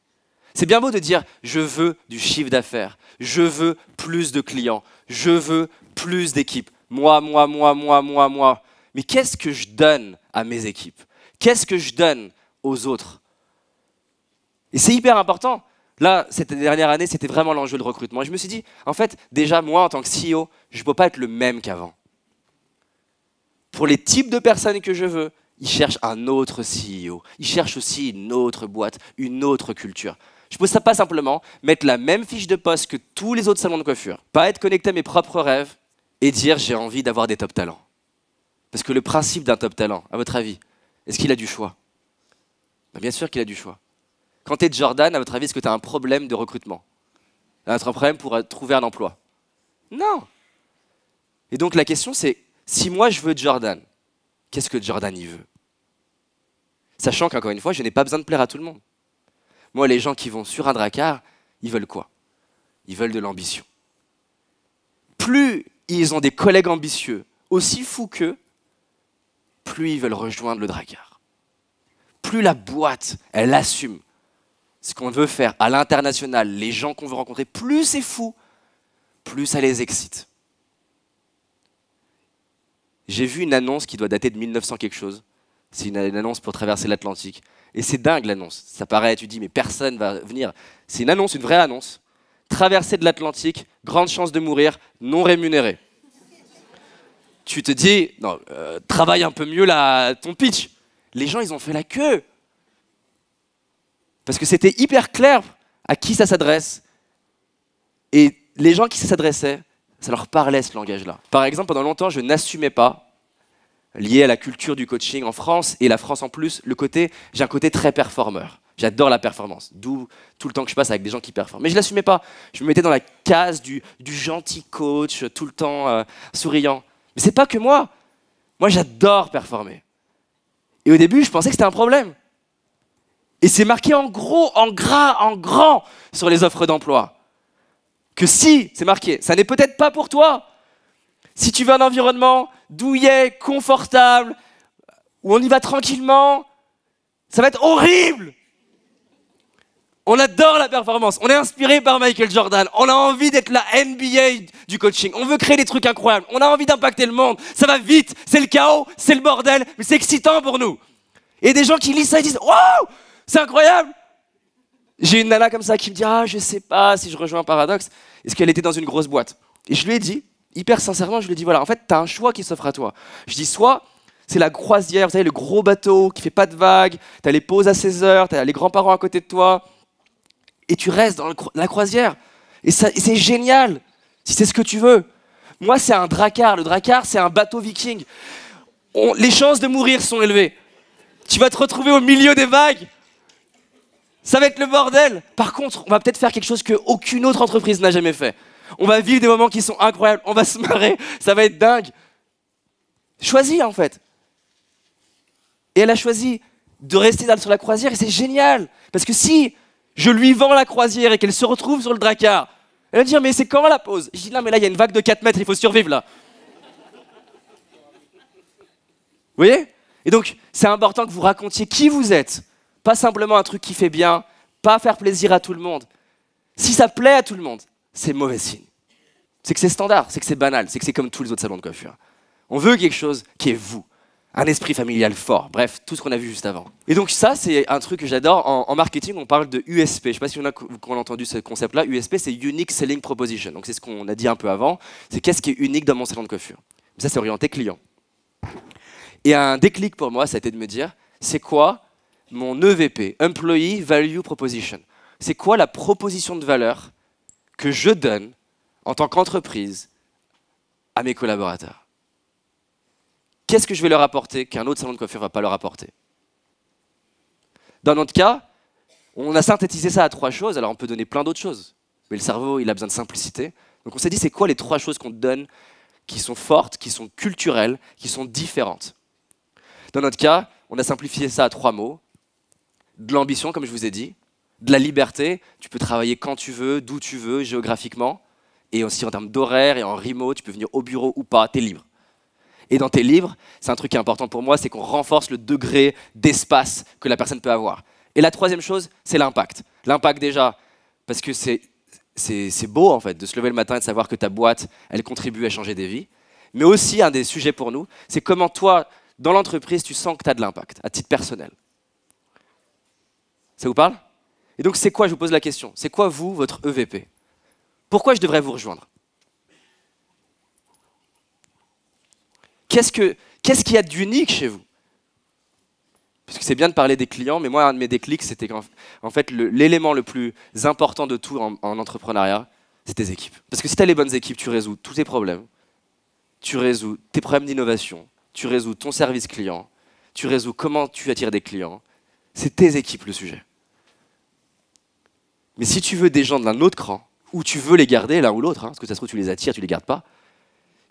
c'est bien beau de dire je veux du chiffre d'affaires, je veux plus de clients, je veux plus d'équipes, moi, moi, moi, moi, moi, moi. Mais qu'est-ce que je donne à mes équipes Qu'est-ce que je donne aux autres Et c'est hyper important. Là, cette dernière année, c'était vraiment l'enjeu de recrutement. je me suis dit, en fait, déjà, moi, en tant que CEO, je ne peux pas être le même qu'avant. Pour les types de personnes que je veux, ils cherchent un autre CEO. Ils cherchent aussi une autre boîte, une autre culture. Je ne peux pas simplement mettre la même fiche de poste que tous les autres salons de coiffure, pas être connecté à mes propres rêves, et dire j'ai envie d'avoir des top talents. Parce que le principe d'un top talent, à votre avis, est-ce qu'il a du choix bah, Bien sûr qu'il a du choix. Quand tu es Jordan, à votre avis, est-ce que tu as un problème de recrutement Un problème pour euh, trouver un emploi Non Et donc la question c'est, si moi je veux Jordan, qu'est-ce que Jordan y veut Sachant qu'encore une fois, je n'ai pas besoin de plaire à tout le monde. Moi, les gens qui vont sur un ils veulent quoi Ils veulent de l'ambition. Plus ils ont des collègues ambitieux, aussi fous qu'eux, plus ils veulent rejoindre le dragueur. Plus la boîte, elle assume ce qu'on veut faire à l'international, les gens qu'on veut rencontrer, plus c'est fou, plus ça les excite. J'ai vu une annonce qui doit dater de 1900 quelque chose. C'est une annonce pour traverser l'Atlantique. Et c'est dingue l'annonce. Ça paraît, tu dis, mais personne va venir. C'est une annonce, une vraie annonce traversée de l'Atlantique, grande chance de mourir, non rémunéré. Tu te dis, euh, travaille un peu mieux là ton pitch. Les gens, ils ont fait la queue. Parce que c'était hyper clair à qui ça s'adresse. Et les gens qui s'adressaient, ça leur parlait ce langage-là. Par exemple, pendant longtemps, je n'assumais pas, lié à la culture du coaching en France, et la France en plus, le côté, j'ai un côté très performeur. J'adore la performance, d'où tout le temps que je passe avec des gens qui performent. Mais je ne l'assumais pas. Je me mettais dans la case du, gentil coach, tout le temps euh, souriant. Mais c'est pas que moi. Moi, j'adore performer. Et au début, je pensais que c'était un problème. Et c'est marqué en gros, en gras, en grand sur les offres d'emploi. Que si, c'est marqué, ça n'est peut-être pas pour toi. Si tu veux un environnement douillet, confortable, où on y va tranquillement, ça va être horrible. On adore la performance. On est inspiré par Michael Jordan. On a envie d'être la NBA du coaching. On veut créer des trucs incroyables. On a envie d'impacter le monde. Ça va vite. C'est le chaos. C'est le bordel. Mais c'est excitant pour nous. Et des gens qui lisent ça et disent Waouh C'est incroyable J'ai une nana comme ça qui me dit Ah, je sais pas si je rejoins un paradoxe. Est-ce qu'elle était dans une grosse boîte Et je lui ai dit, hyper sincèrement, je lui ai dit Voilà, en fait, tu as un choix qui s'offre à toi. Je dis Soit c'est la croisière, vous savez, le gros bateau qui fait pas de vagues. as les pauses à 16 heures. T'as les grands-parents à côté de toi et tu restes dans la croisière. Et, c'est génial, si c'est ce que tu veux. Moi, c'est un dracar. Le dracar, c'est un bateau viking. les chances de mourir sont élevées. Tu vas te retrouver au milieu des vagues. Ça va être le bordel. Par contre, on va peut-être faire quelque chose qu'aucune autre entreprise n'a jamais fait. On va vivre des moments qui sont incroyables. On va se marrer. Ça va être dingue. Choisis, en fait. Et elle a choisi de rester sur la croisière et c'est génial. Parce que si je lui vends la croisière et qu'elle se retrouve sur le dracard. Elle va dire, mais c'est quand la pause Je dis, non, mais là, il y a une vague de 4 mètres, il faut survivre là. vous voyez Et donc, c'est important que vous racontiez qui vous êtes. Pas simplement un truc qui fait bien, pas faire plaisir à tout le monde. Si ça plaît à tout le monde, c'est mauvais signe. C'est que c'est standard, c'est que c'est banal, c'est que c'est comme tous les autres salons de coiffure. On veut quelque chose qui est vous un esprit familial fort. Bref, tout ce qu'on a vu juste avant. Et donc ça, c'est un truc que j'adore. En, marketing, on parle de USP. Je ne sais pas si vous avez entendu ce concept-là. USP, c'est Unique Selling Proposition. Donc c'est ce qu'on a dit un peu avant. C'est qu'est-ce qui est unique dans mon salon de coiffure. Ça, c'est orienté client. Et un déclic pour moi, ça a été de me dire, c'est quoi mon EVP, Employee Value Proposition C'est quoi la proposition de valeur que je donne en tant qu'entreprise à mes collaborateurs Qu'est-ce que je vais leur apporter qu'un autre salon de coiffure ne va pas leur apporter Dans notre cas, on a synthétisé ça à trois choses, alors on peut donner plein d'autres choses. Mais le cerveau, il a besoin de simplicité. Donc on s'est dit, c'est quoi les trois choses qu'on te donne qui sont fortes, qui sont culturelles, qui sont différentes Dans notre cas, on a simplifié ça à trois mots. De l'ambition, comme je vous ai dit, de la liberté, tu peux travailler quand tu veux, d'où tu veux, géographiquement, et aussi en termes d'horaire et en remote, tu peux venir au bureau ou pas, tu es libre et dans tes livres, c'est un truc qui est important pour moi, c'est qu'on renforce le degré d'espace que la personne peut avoir. Et la troisième chose, c'est l'impact. L'impact déjà, parce que c'est beau en fait de se lever le matin et de savoir que ta boîte, elle contribue à changer des vies. Mais aussi, un des sujets pour nous, c'est comment toi, dans l'entreprise, tu sens que tu as de l'impact, à titre personnel. Ça vous parle Et donc, c'est quoi, je vous pose la question, c'est quoi vous, votre EVP Pourquoi je devrais vous rejoindre Qu'est-ce qu'il y a d'unique chez vous Parce que c'est bien de parler des clients, mais moi, un de mes déclics, c'était qu'en en fait, l'élément le, plus important de tout en, entrepreneuriat, c'est tes équipes. Parce que si tu as les bonnes équipes, tu résous tous tes problèmes, tu résous tes problèmes d'innovation, tu résous ton service client, tu résous comment tu attires des clients. C'est tes équipes le sujet. Mais si tu veux des gens d'un autre cran, ou tu veux les garder l'un ou l'autre, hein, parce que ça se trouve tu les attires, tu les gardes pas,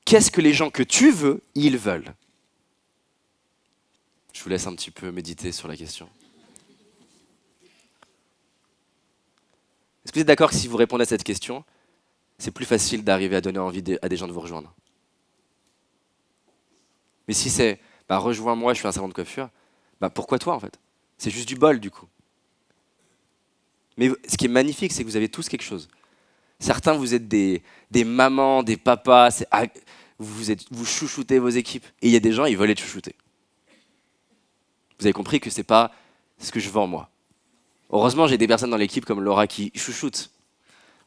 qu'est-ce que les gens que tu veux, ils veulent Je vous laisse un petit peu méditer sur la question. Est-ce que vous êtes d'accord que si vous répondez à cette question, c'est plus facile d'arriver à donner envie à des gens de vous rejoindre Mais si c'est bah, rejoins-moi, je suis un salon de coiffure, bah, pourquoi toi en fait C'est juste du bol du coup. Mais ce qui est magnifique, c'est que vous avez tous quelque chose. Certains, vous êtes des, mamans, des papas, vous, êtes, vous chouchoutez vos équipes. Et il y a des gens, ils veulent être chouchoutés. Vous avez compris que c'est pas ce que je vends, moi. Heureusement, j'ai des personnes dans l'équipe comme Laura qui chouchoute.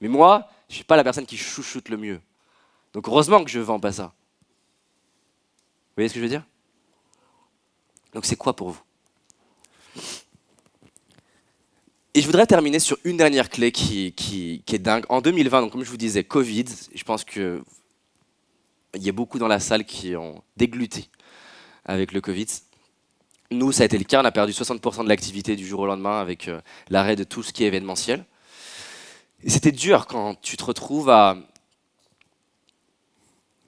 Mais moi, je ne suis pas la personne qui chouchoute le mieux. Donc heureusement que je vends pas ça. Vous voyez ce que je veux dire Donc c'est quoi pour vous et je voudrais terminer sur une dernière clé qui, est dingue. En 2020, donc comme je vous disais, Covid, je pense qu'il y a beaucoup dans la salle qui ont dégluté avec le Covid. Nous, ça a été le cas, on a perdu 60% de l'activité du jour au lendemain avec euh, l'arrêt de tout ce qui est événementiel. c'était dur quand tu te retrouves à,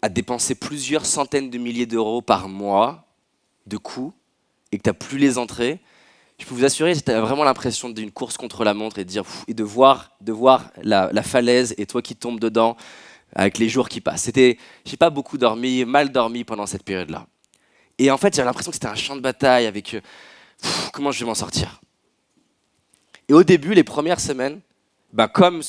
à dépenser plusieurs centaines de milliers d'euros par mois de coûts et que tu n'as plus les entrées je peux vous assurer, j'avais vraiment l'impression d'une course contre la montre et de, et de voir, de voir la, falaise et toi qui tombes dedans avec les jours qui passent. C'était, j'ai pas beaucoup dormi, mal dormi pendant cette période-là. Et en fait, j'avais l'impression que c'était un champ de bataille avec euh, comment je vais m'en sortir. Et au début, les premières semaines, ben, comme,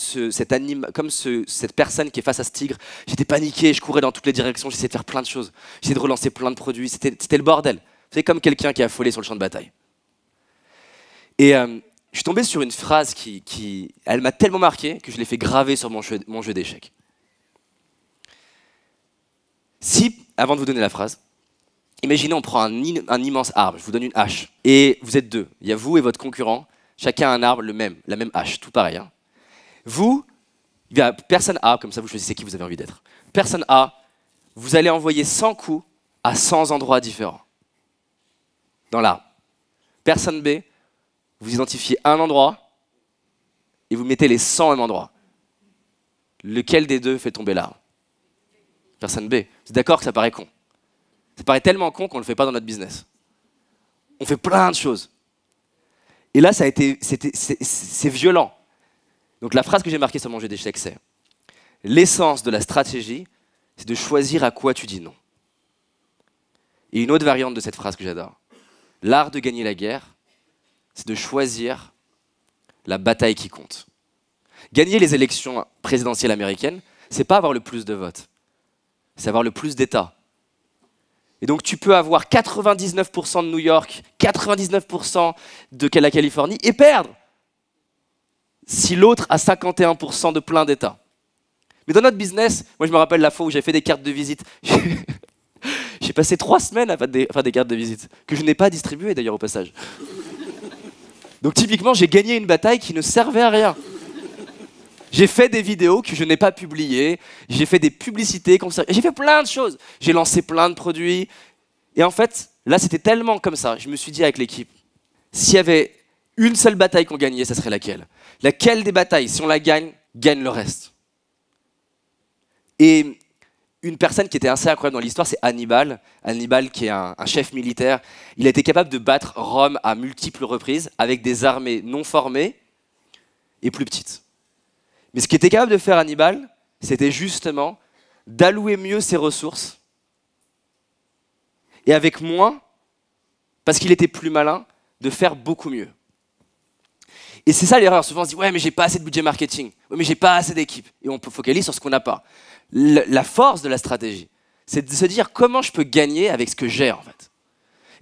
comme cette personne qui est face à ce tigre, j'étais paniqué, je courais dans toutes les directions, j'essayais de faire plein de choses, j'essayais de relancer plein de produits, c'était le bordel. C'est comme quelqu'un qui a affolé sur le champ de bataille. Et euh, je suis tombé sur une phrase qui, elle m'a tellement marqué que je l'ai fait graver sur mon jeu, mon d'échecs. Si, avant de vous donner la phrase, imaginez on prend un, immense arbre, je vous donne une hache, et vous êtes deux, il y a vous et votre concurrent, chacun un arbre, le même, la même hache, tout pareil. Hein. Vous, il y a personne A, comme ça vous choisissez qui vous avez envie d'être. Personne A, vous allez envoyer 100 coups à 100 endroits différents dans l'arbre. Personne B, vous identifiez un endroit et vous mettez les 100 au même endroit. Lequel des deux fait tomber l'arbre Personne B. C'est d'accord que ça paraît con. Ça paraît tellement con qu'on ne le fait pas dans notre business. On fait plein de choses. Et là, ça a été, c'est violent. Donc la phrase que j'ai marquée sur mon jeu d'échecs, c'est l'essence de la stratégie, c'est de choisir à quoi tu dis non. Et une autre variante de cette phrase que j'adore, l'art de gagner la guerre, c'est de choisir la bataille qui compte. Gagner les élections présidentielles américaines, c'est pas avoir le plus de votes, c'est avoir le plus d'États. Et donc tu peux avoir 99% de New York, 99% de la Californie et perdre si l'autre a 51% de plein d'États. Mais dans notre business, moi je me rappelle la fois où j'ai fait des cartes de visite. J'ai passé trois semaines à faire des cartes de visite, que je n'ai pas distribuées d'ailleurs au passage. Donc typiquement, j'ai gagné une bataille qui ne servait à rien. J'ai fait des vidéos que je n'ai pas publiées, j'ai fait des publicités, j'ai fait plein de choses. J'ai lancé plein de produits. Et en fait, là, c'était tellement comme ça. Je me suis dit avec l'équipe, s'il y avait une seule bataille qu'on gagnait, ça serait laquelle Laquelle des batailles, si on la gagne, gagne le reste Et une personne qui était assez incroyable dans l'histoire, c'est Hannibal. Hannibal, qui est un, chef militaire, il a été capable de battre Rome à multiples reprises avec des armées non formées et plus petites. Mais ce était capable de faire Hannibal, c'était justement d'allouer mieux ses ressources et avec moins, parce qu'il était plus malin, de faire beaucoup mieux. Et c'est ça l'erreur. Souvent on se dit ouais mais j'ai pas assez de budget marketing, ouais mais j'ai pas assez d'équipe, et on peut focaliser sur ce qu'on n'a pas la force de la stratégie. C'est de se dire comment je peux gagner avec ce que j'ai en fait.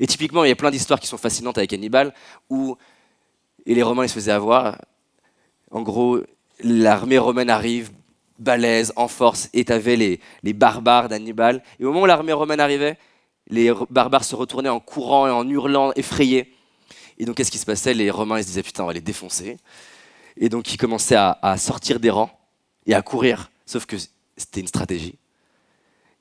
Et typiquement, il y a plein d'histoires qui sont fascinantes avec Hannibal où les Romains ils se faisaient avoir. En gros, l'armée romaine arrive, balèze, en force, et t'avais les, barbares d'Hannibal. Et au moment où l'armée romaine arrivait, les barbares se retournaient en courant et en hurlant, effrayés. Et donc, qu'est-ce qui se passait Les Romains ils se disaient putain, on va les défoncer. Et donc, ils commençaient à sortir des rangs et à courir. Sauf que c'était une stratégie.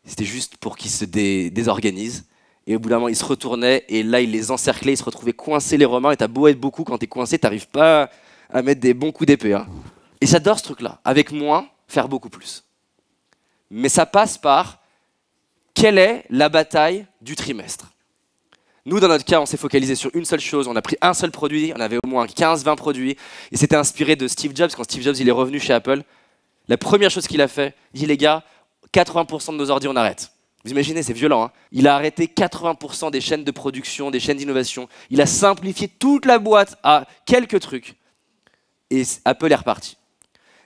C'était juste pour qu'ils se désorganisent. Et au bout d'un moment, ils se retournaient et là, ils les encerclaient, ils se retrouvaient coincés les Romains. Et t'as beau être beaucoup, quand t'es coincé, t'arrives pas à mettre des bons coups d'épée. Hein. Et j'adore ce truc-là. Avec moins, faire beaucoup plus. Mais ça passe par quelle est la bataille du trimestre nous, dans notre cas, on s'est focalisé sur une seule chose. On a pris un seul produit. On avait au moins 15-20 produits. Et c'était inspiré de Steve Jobs. Quand Steve Jobs il est revenu chez Apple, la première chose qu'il a fait, il dit les gars, 80% de nos ordi, on arrête. Vous imaginez, c'est violent. Hein. il a arrêté 80% des chaînes de production, des chaînes d'innovation. Il a simplifié toute la boîte à quelques trucs. Et Apple est reparti.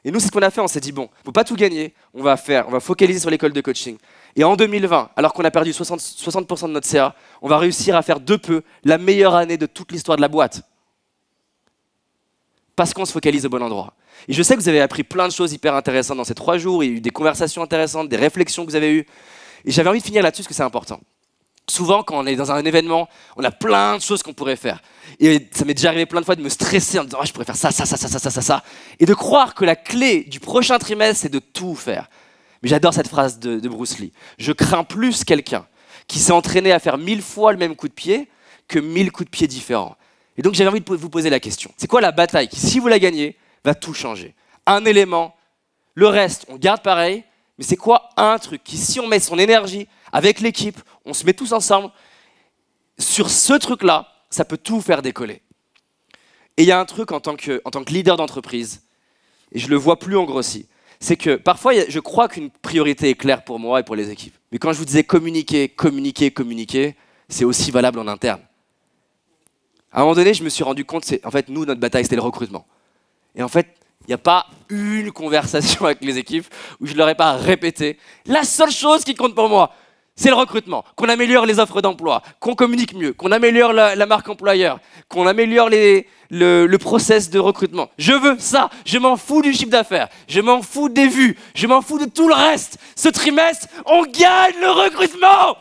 Et nous, c'est ce qu'on a fait. On s'est dit, bon, faut pas tout gagner. On va faire, on va focaliser sur l'école de coaching. Et en 2020, alors qu'on a perdu 60%, 60 de notre CA, on va réussir à faire de peu la meilleure année de toute l'histoire de la boîte parce qu'on se focalise au bon endroit. Et je sais que vous avez appris plein de choses hyper intéressantes dans ces trois jours, il y a eu des conversations intéressantes, des réflexions que vous avez eues. Et j'avais envie de finir là-dessus parce que c'est important. Souvent, quand on est dans un événement, on a plein de choses qu'on pourrait faire. Et ça m'est déjà arrivé plein de fois de me stresser en me disant ah, je pourrais faire ça, ça, ça, ça, ça, ça, ça. Et de croire que la clé du prochain trimestre, c'est de tout faire. Mais j'adore cette phrase de, de Bruce Lee. Je crains plus quelqu'un qui s'est entraîné à faire mille fois le même coup de pied que mille coups de pied différents. Et donc j'avais envie de vous poser la question. C'est quoi la bataille qui, si vous la gagnez, va tout changer Un élément, le reste, on garde pareil, mais c'est quoi un truc qui, si on met son énergie avec l'équipe, on se met tous ensemble, sur ce truc-là, ça peut tout faire décoller. Et il y a un truc en tant que, en tant que leader d'entreprise, et je le vois plus en grossi, c'est que parfois, je crois qu'une priorité est claire pour moi et pour les équipes. Mais quand je vous disais communiquer, communiquer, communiquer, c'est aussi valable en interne. À un moment donné, je me suis rendu compte, c'est en fait, nous, notre bataille, c'était le recrutement. Et en fait, il n'y a pas une conversation avec les équipes où je ne leur ai pas répété. La seule chose qui compte pour moi, c'est le recrutement, qu'on améliore les offres d'emploi, qu'on communique mieux, qu'on améliore la, marque employeur, qu'on améliore le, process de recrutement. Je veux ça, je m'en fous du chiffre d'affaires, je m'en fous des vues, je m'en fous de tout le reste. Ce trimestre, on gagne le recrutement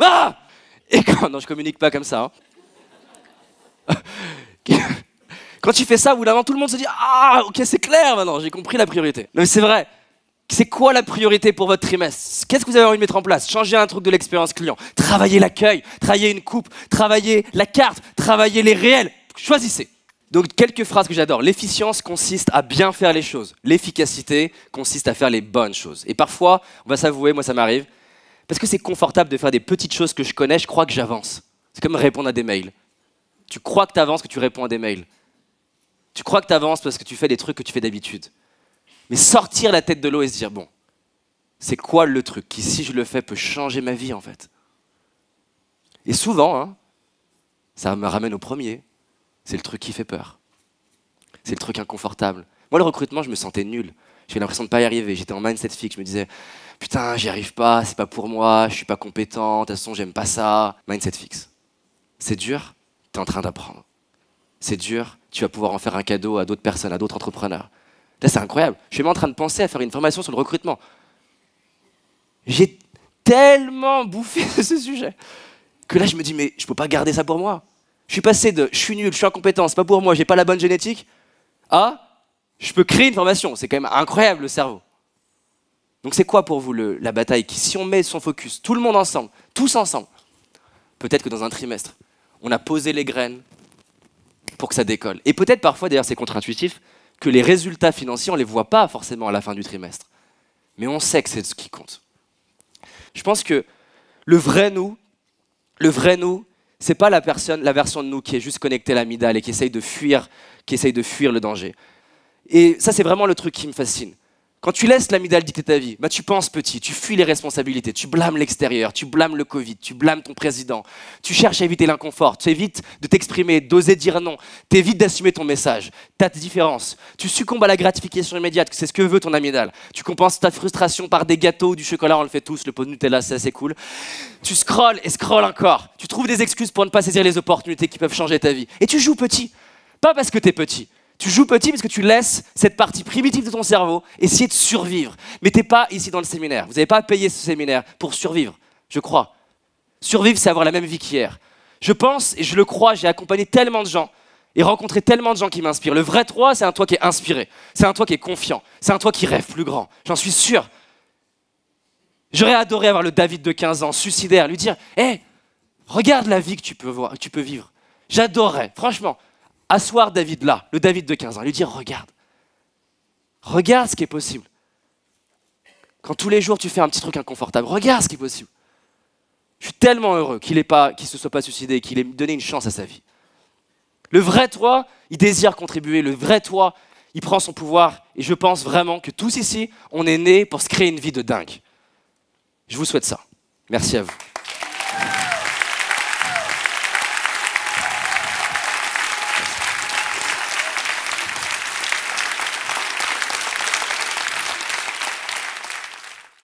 ah Et quand... Non, je communique pas comme ça. Hein. Quand tu fais ça, au bout tout le monde se dit Ah, ok, c'est clair maintenant, j'ai compris la priorité. mais c'est vrai. C'est quoi la priorité pour votre trimestre Qu'est-ce que vous avez envie de mettre en place Changer un truc de l'expérience client. Travailler l'accueil, travailler une coupe, travailler la carte, travailler les réels. Choisissez. Donc, quelques phrases que j'adore. L'efficience consiste à bien faire les choses. L'efficacité consiste à faire les bonnes choses. Et parfois, on va s'avouer, moi ça m'arrive, parce que c'est confortable de faire des petites choses que je connais, je crois que j'avance. C'est comme répondre à des mails. Tu crois que tu avances, que tu réponds à des mails. Tu crois que tu avances parce que tu fais des trucs que tu fais d'habitude. Mais sortir la tête de l'eau et se dire, bon, c'est quoi le truc qui, si je le fais, peut changer ma vie en fait Et souvent, hein, ça me ramène au premier. C'est le truc qui fait peur. C'est le truc inconfortable. Moi, le recrutement, je me sentais nul. J'avais l'impression de pas y arriver. J'étais en mindset fixe. Je me disais, putain, j'y arrive pas, c'est pas pour moi, je suis pas compétent, de toute façon, j'aime pas ça. Mindset fixe. C'est dur, tu en train d'apprendre. C'est dur, tu vas pouvoir en faire un cadeau à d'autres personnes, à d'autres entrepreneurs. Là, c'est incroyable. Je suis même en train de penser à faire une formation sur le recrutement. J'ai tellement bouffé de ce sujet que là, je me dis, mais je peux pas garder ça pour moi. Je suis passé de je suis nul, je suis incompétent, c'est pas pour moi, j'ai pas la bonne génétique, à je peux créer une formation. C'est quand même incroyable le cerveau. Donc, c'est quoi pour vous la bataille qui, si on met son focus, tout le monde ensemble, tous ensemble, peut-être que dans un trimestre, on a posé les graines pour que ça décolle. Et peut-être parfois, d'ailleurs c'est contre-intuitif, que les résultats financiers, on ne les voit pas forcément à la fin du trimestre. Mais on sait que c'est ce qui compte. Je pense que le vrai nous, le vrai c'est pas la, personne, la version de nous qui est juste connectée à l'amidale et qui essaye de fuir, qui essaye de fuir le danger. Et ça, c'est vraiment le truc qui me fascine. Quand tu laisses l'amidal dicter ta vie, bah, tu penses petit, tu fuis les responsabilités, tu blâmes l'extérieur, tu blâmes le Covid, tu blâmes ton président, tu cherches à éviter l'inconfort, tu évites de t'exprimer, d'oser dire non, tu évites d'assumer ton message, ta différence. tu succombes à la gratification immédiate, c'est ce que veut ton amygdale, tu compenses ta frustration par des gâteaux, du chocolat, on le fait tous, le pot de Nutella, c'est assez cool. Tu scrolles et scrolles encore, tu trouves des excuses pour ne pas saisir les opportunités qui peuvent changer ta vie, et tu joues petit, pas parce que tu es petit, tu joues petit parce que tu laisses cette partie primitive de ton cerveau essayer de survivre. Mais t'es pas ici dans le séminaire. Vous n'avez pas payé ce séminaire pour survivre, je crois. Survivre, c'est avoir la même vie qu'hier. Je pense et je le crois, j'ai accompagné tellement de gens et rencontré tellement de gens qui m'inspirent. Le vrai toi, c'est un toi qui est inspiré. C'est un toi qui est confiant. C'est un toi qui rêve plus grand. J'en suis sûr. J'aurais adoré avoir le David de 15 ans, suicidaire, lui dire Hé, eh, regarde la vie que tu peux, voir, que tu peux vivre. J'adorerais, franchement asseoir David là, le David de 15 ans, lui dire regarde, regarde ce qui est possible. Quand tous les jours tu fais un petit truc inconfortable, regarde ce qui est possible. Je suis tellement heureux qu'il ne se soit pas suicidé, qu'il ait donné une chance à sa vie. Le vrai toi, il désire contribuer. Le vrai toi, il prend son pouvoir. Et je pense vraiment que tous ici, on est nés pour se créer une vie de dingue. Je vous souhaite ça. Merci à vous.